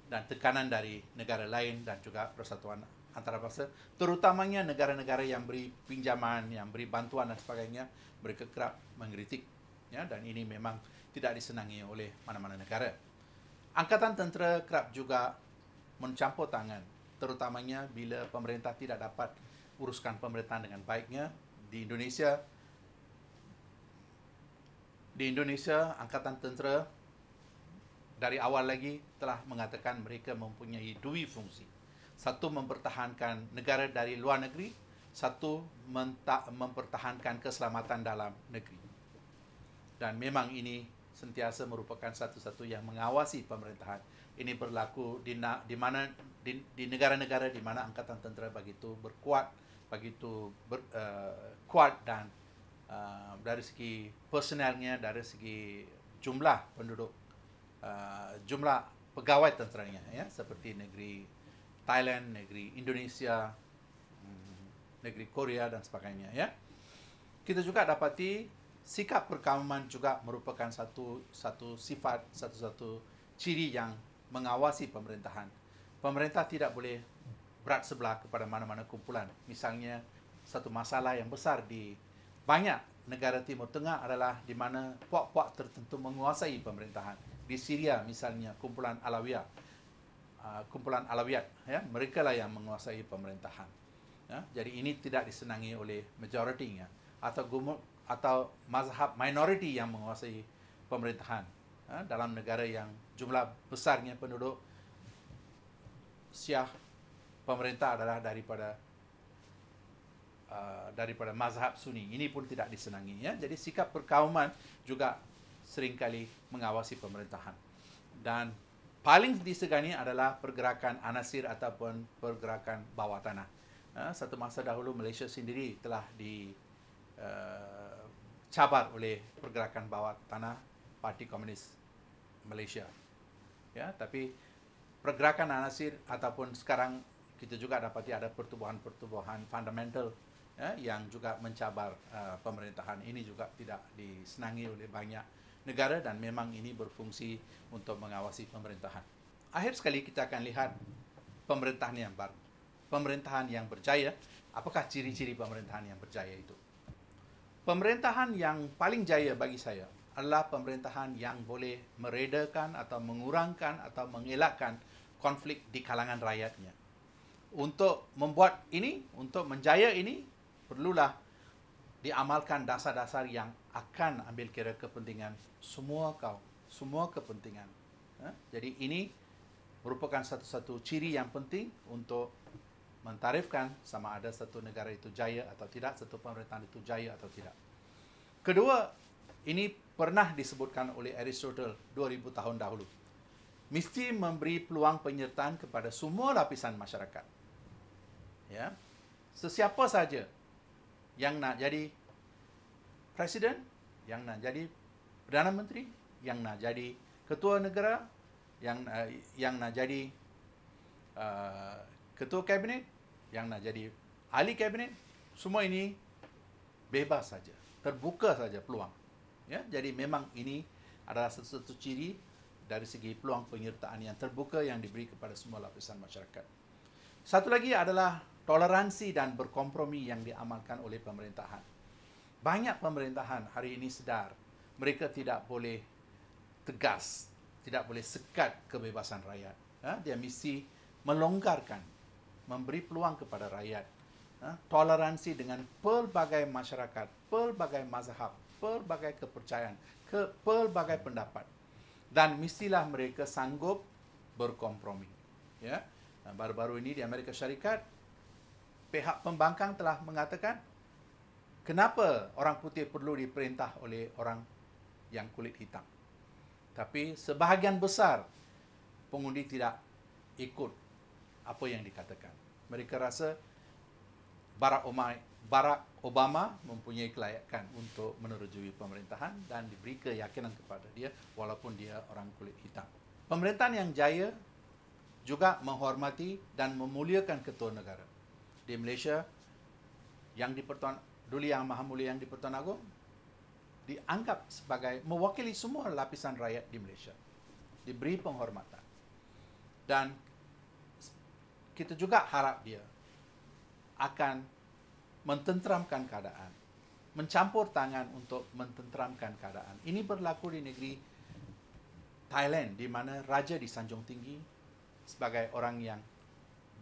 dan tekanan dari negara lain dan juga persatuan antarabangsa terutamanya negara-negara yang beri pinjaman yang beri bantuan dan sebagainya mereka kerap mengkritik ya dan ini memang tidak disenangi oleh mana-mana negara. Angkatan tentera kerap juga mencampur tangan terutamanya bila pemerintah tidak dapat uruskan pemerintahan dengan baiknya di Indonesia di Indonesia angkatan tentera dari awal lagi telah mengatakan mereka mempunyai dua fungsi satu mempertahankan negara dari luar negeri satu mempertahankan keselamatan dalam negeri dan memang ini sentiasa merupakan satu-satu yang mengawasi pemerintahan. Ini berlaku di, di mana di, di negara-negara di mana angkatan tentera begitu berkuat, begitu ber, uh, kuat dan uh, dari segi personelnya, dari segi jumlah penduduk, uh, jumlah pegawai tenteranya, ya seperti negeri Thailand, negeri Indonesia, hmm, negeri Korea dan sebagainya, ya. Kita juga dapati sikap perkawaman juga merupakan satu satu sifat satu-satu ciri yang mengawasi pemerintahan. Pemerintah tidak boleh berat sebelah kepada mana-mana kumpulan. Misalnya satu masalah yang besar di banyak negara Timur Tengah adalah di mana puak-puak tertentu menguasai pemerintahan. Di Syria misalnya kumpulan Alawiya, ah, kumpulan Alawiyat, ya, mereka lah yang menguasai pemerintahan. Ya, jadi ini tidak disenangi oleh majoritinya atau atau mazhab minoriti yang menguasai pemerintahan ha, dalam negara yang jumlah besarnya penduduk Syiah pemerintah adalah daripada uh, daripada mazhab Sunni. Ini pun tidak disenangi ya. Jadi sikap perkauman juga seringkali mengawasi pemerintahan. Dan paling disegani adalah pergerakan anasir ataupun pergerakan bawah tanah. Uh, satu masa dahulu Malaysia sendiri telah di uh, dicabar oleh pergerakan bawah tanah Parti Komunis Malaysia. Ya, tapi pergerakan Anasir ataupun sekarang kita juga dapati ada pertubuhan-pertubuhan fundamental ya, yang juga mencabar uh, pemerintahan ini juga tidak disenangi oleh banyak negara dan memang ini berfungsi untuk mengawasi pemerintahan. Akhir sekali kita akan lihat pemerintahan yang baru. Pemerintahan yang berjaya, apakah ciri-ciri pemerintahan yang berjaya itu? Pemerintahan yang paling jaya bagi saya adalah pemerintahan yang boleh meredakan atau mengurangkan atau mengelakkan konflik di kalangan rakyatnya. Untuk membuat ini, untuk menjaya ini, perlulah diamalkan dasar-dasar yang akan ambil kira kepentingan semua kaum, semua kepentingan. Ha? Jadi ini merupakan satu-satu ciri yang penting untuk mentarifkan sama ada satu negara itu jaya atau tidak, satu pemerintahan itu jaya atau tidak. Kedua, ini pernah disebutkan oleh Aristotle 2000 tahun dahulu. Mesti memberi peluang penyertaan kepada semua lapisan masyarakat. Ya. Sesiapa saja yang nak jadi presiden, yang nak jadi perdana menteri, yang nak jadi ketua negara, yang uh, yang nak jadi uh, ketua kabinet, yang nak jadi ahli kabinet semua ini bebas saja terbuka saja peluang ya jadi memang ini adalah satu satu ciri dari segi peluang penyertaan yang terbuka yang diberi kepada semua lapisan masyarakat satu lagi adalah toleransi dan berkompromi yang diamalkan oleh pemerintahan banyak pemerintahan hari ini sedar mereka tidak boleh tegas tidak boleh sekat kebebasan rakyat ya, dia mesti melonggarkan memberi peluang kepada rakyat. Ha? Toleransi dengan pelbagai masyarakat, pelbagai mazhab, pelbagai kepercayaan, ke pelbagai pendapat. Dan mestilah mereka sanggup berkompromi. Ya, ha, Baru-baru ini di Amerika Syarikat, pihak pembangkang telah mengatakan kenapa orang putih perlu diperintah oleh orang yang kulit hitam. Tapi sebahagian besar pengundi tidak ikut apa yang dikatakan. Mereka rasa Barack Obama, Barack Obama mempunyai kelayakan untuk menerjui pemerintahan dan diberi keyakinan kepada dia walaupun dia orang kulit hitam. Pemerintahan yang jaya juga menghormati dan memuliakan ketua negara. Di Malaysia, yang dipertuan, Duli Yang Maha Mulia yang dipertuan agung, dianggap sebagai mewakili semua lapisan rakyat di Malaysia. Diberi penghormatan. Dan kita juga harap dia akan mententeramkan keadaan mencampur tangan untuk mententeramkan keadaan. Ini berlaku di negeri Thailand di mana raja di disanjung tinggi sebagai orang yang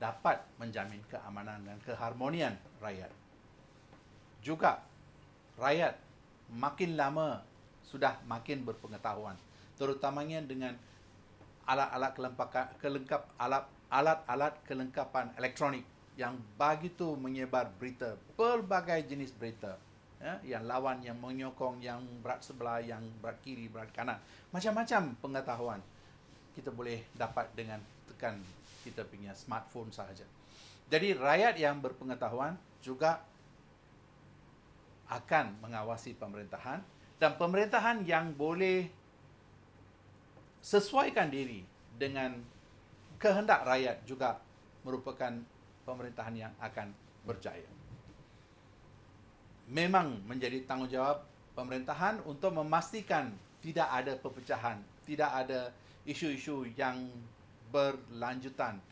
dapat menjamin keamanan dan keharmonian rakyat. Juga rakyat makin lama sudah makin berpengetahuan terutamanya dengan alat-alat kelengkap alat alat-alat kelengkapan elektronik yang begitu menyebar berita pelbagai jenis berita ya, yang lawan yang menyokong yang berat sebelah yang berat kiri berat kanan macam-macam pengetahuan kita boleh dapat dengan tekan kita punya smartphone sahaja jadi rakyat yang berpengetahuan juga akan mengawasi pemerintahan dan pemerintahan yang boleh sesuaikan diri dengan kehendak rakyat juga merupakan pemerintahan yang akan berjaya. Memang menjadi tanggungjawab pemerintahan untuk memastikan tidak ada pepecahan, tidak ada isu-isu yang berlanjutan.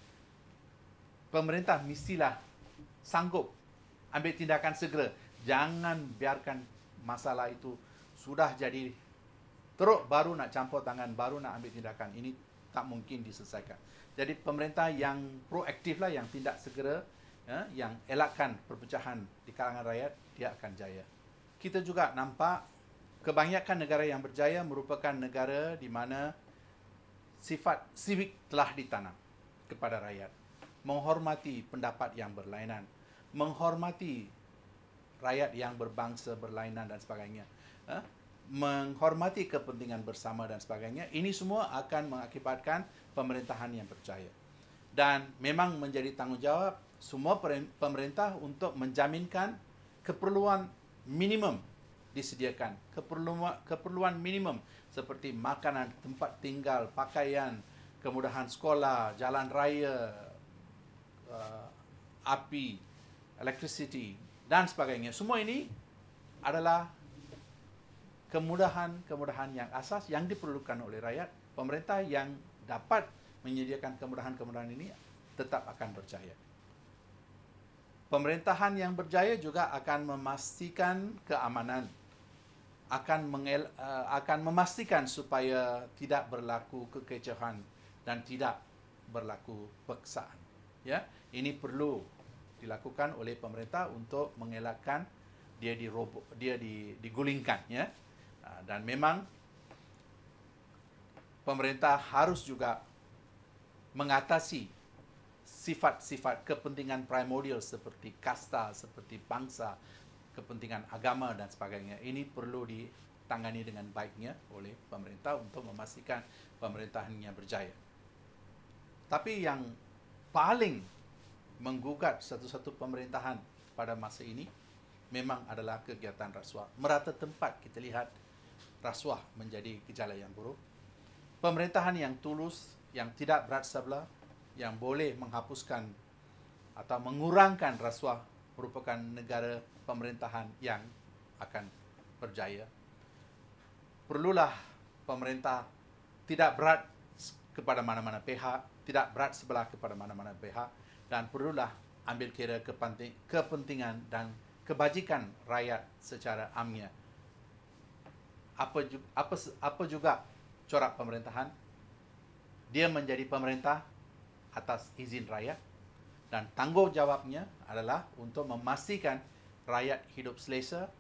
Pemerintah mestilah sanggup ambil tindakan segera. Jangan biarkan masalah itu sudah jadi teruk baru nak campur tangan, baru nak ambil tindakan. Ini tak mungkin diselesaikan. Jadi pemerintah yang proaktif lah, yang tindak segera, ya, yang elakkan perpecahan di kalangan rakyat, dia akan jaya. Kita juga nampak kebanyakan negara yang berjaya merupakan negara di mana sifat civic telah ditanam kepada rakyat. Menghormati pendapat yang berlainan, menghormati rakyat yang berbangsa berlainan dan sebagainya. Ya menghormati kepentingan bersama dan sebagainya, ini semua akan mengakibatkan pemerintahan yang percaya. Dan memang menjadi tanggungjawab semua pemerintah untuk menjaminkan keperluan minimum disediakan. Keperluan, keperluan minimum seperti makanan, tempat tinggal, pakaian, kemudahan sekolah, jalan raya, eh, api, elektrisiti dan sebagainya. Semua ini adalah kemudahan-kemudahan yang asas yang diperlukan oleh rakyat, pemerintah yang dapat menyediakan kemudahan-kemudahan ini tetap akan berjaya. Pemerintahan yang berjaya juga akan memastikan keamanan, akan mengel, eh, akan memastikan supaya tidak berlaku kekecohan dan tidak berlaku peksaan. Ya, ini perlu dilakukan oleh pemerintah untuk mengelakkan dia dirobo, dia digulingkan. Ya, Ah, dan memang pemerintah harus juga mengatasi sifat-sifat kepentingan primordial seperti kasta, seperti bangsa, kepentingan agama dan sebagainya. Ini perlu ditangani dengan baiknya oleh pemerintah untuk memastikan pemerintahannya berjaya. Tapi yang paling menggugat satu-satu pemerintahan pada masa ini memang adalah kegiatan rasuah. Merata tempat kita lihat rasuah menjadi gejala yang buruk. Pemerintahan yang tulus, yang tidak berat sebelah, yang boleh menghapuskan atau mengurangkan rasuah merupakan negara pemerintahan yang akan berjaya. Perlulah pemerintah tidak berat kepada mana-mana pihak, tidak berat sebelah kepada mana-mana pihak dan perlulah ambil kira kepentingan dan kebajikan rakyat secara amnya apa juga, apa apa juga corak pemerintahan dia menjadi pemerintah atas izin rakyat dan tanggungjawabnya adalah untuk memastikan rakyat hidup selesa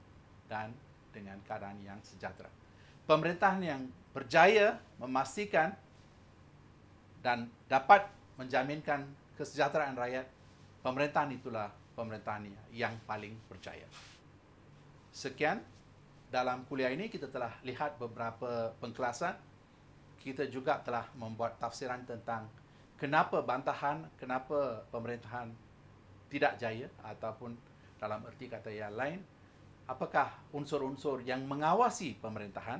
dan dengan keadaan yang sejahtera pemerintahan yang berjaya memastikan dan dapat menjaminkan kesejahteraan rakyat pemerintahan itulah pemerintahan yang paling berjaya sekian dalam kuliah ini kita telah lihat beberapa pengkelasan. Kita juga telah membuat tafsiran tentang kenapa bantahan, kenapa pemerintahan tidak jaya ataupun dalam erti kata yang lain, apakah unsur-unsur yang mengawasi pemerintahan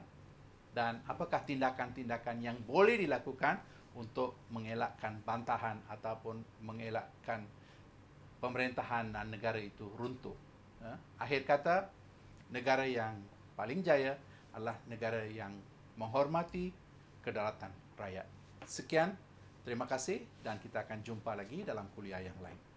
dan apakah tindakan-tindakan yang boleh dilakukan untuk mengelakkan bantahan ataupun mengelakkan pemerintahan dan negara itu runtuh. Ha? Akhir kata, negara yang paling jaya adalah negara yang menghormati kedaulatan rakyat. Sekian, terima kasih dan kita akan jumpa lagi dalam kuliah yang lain.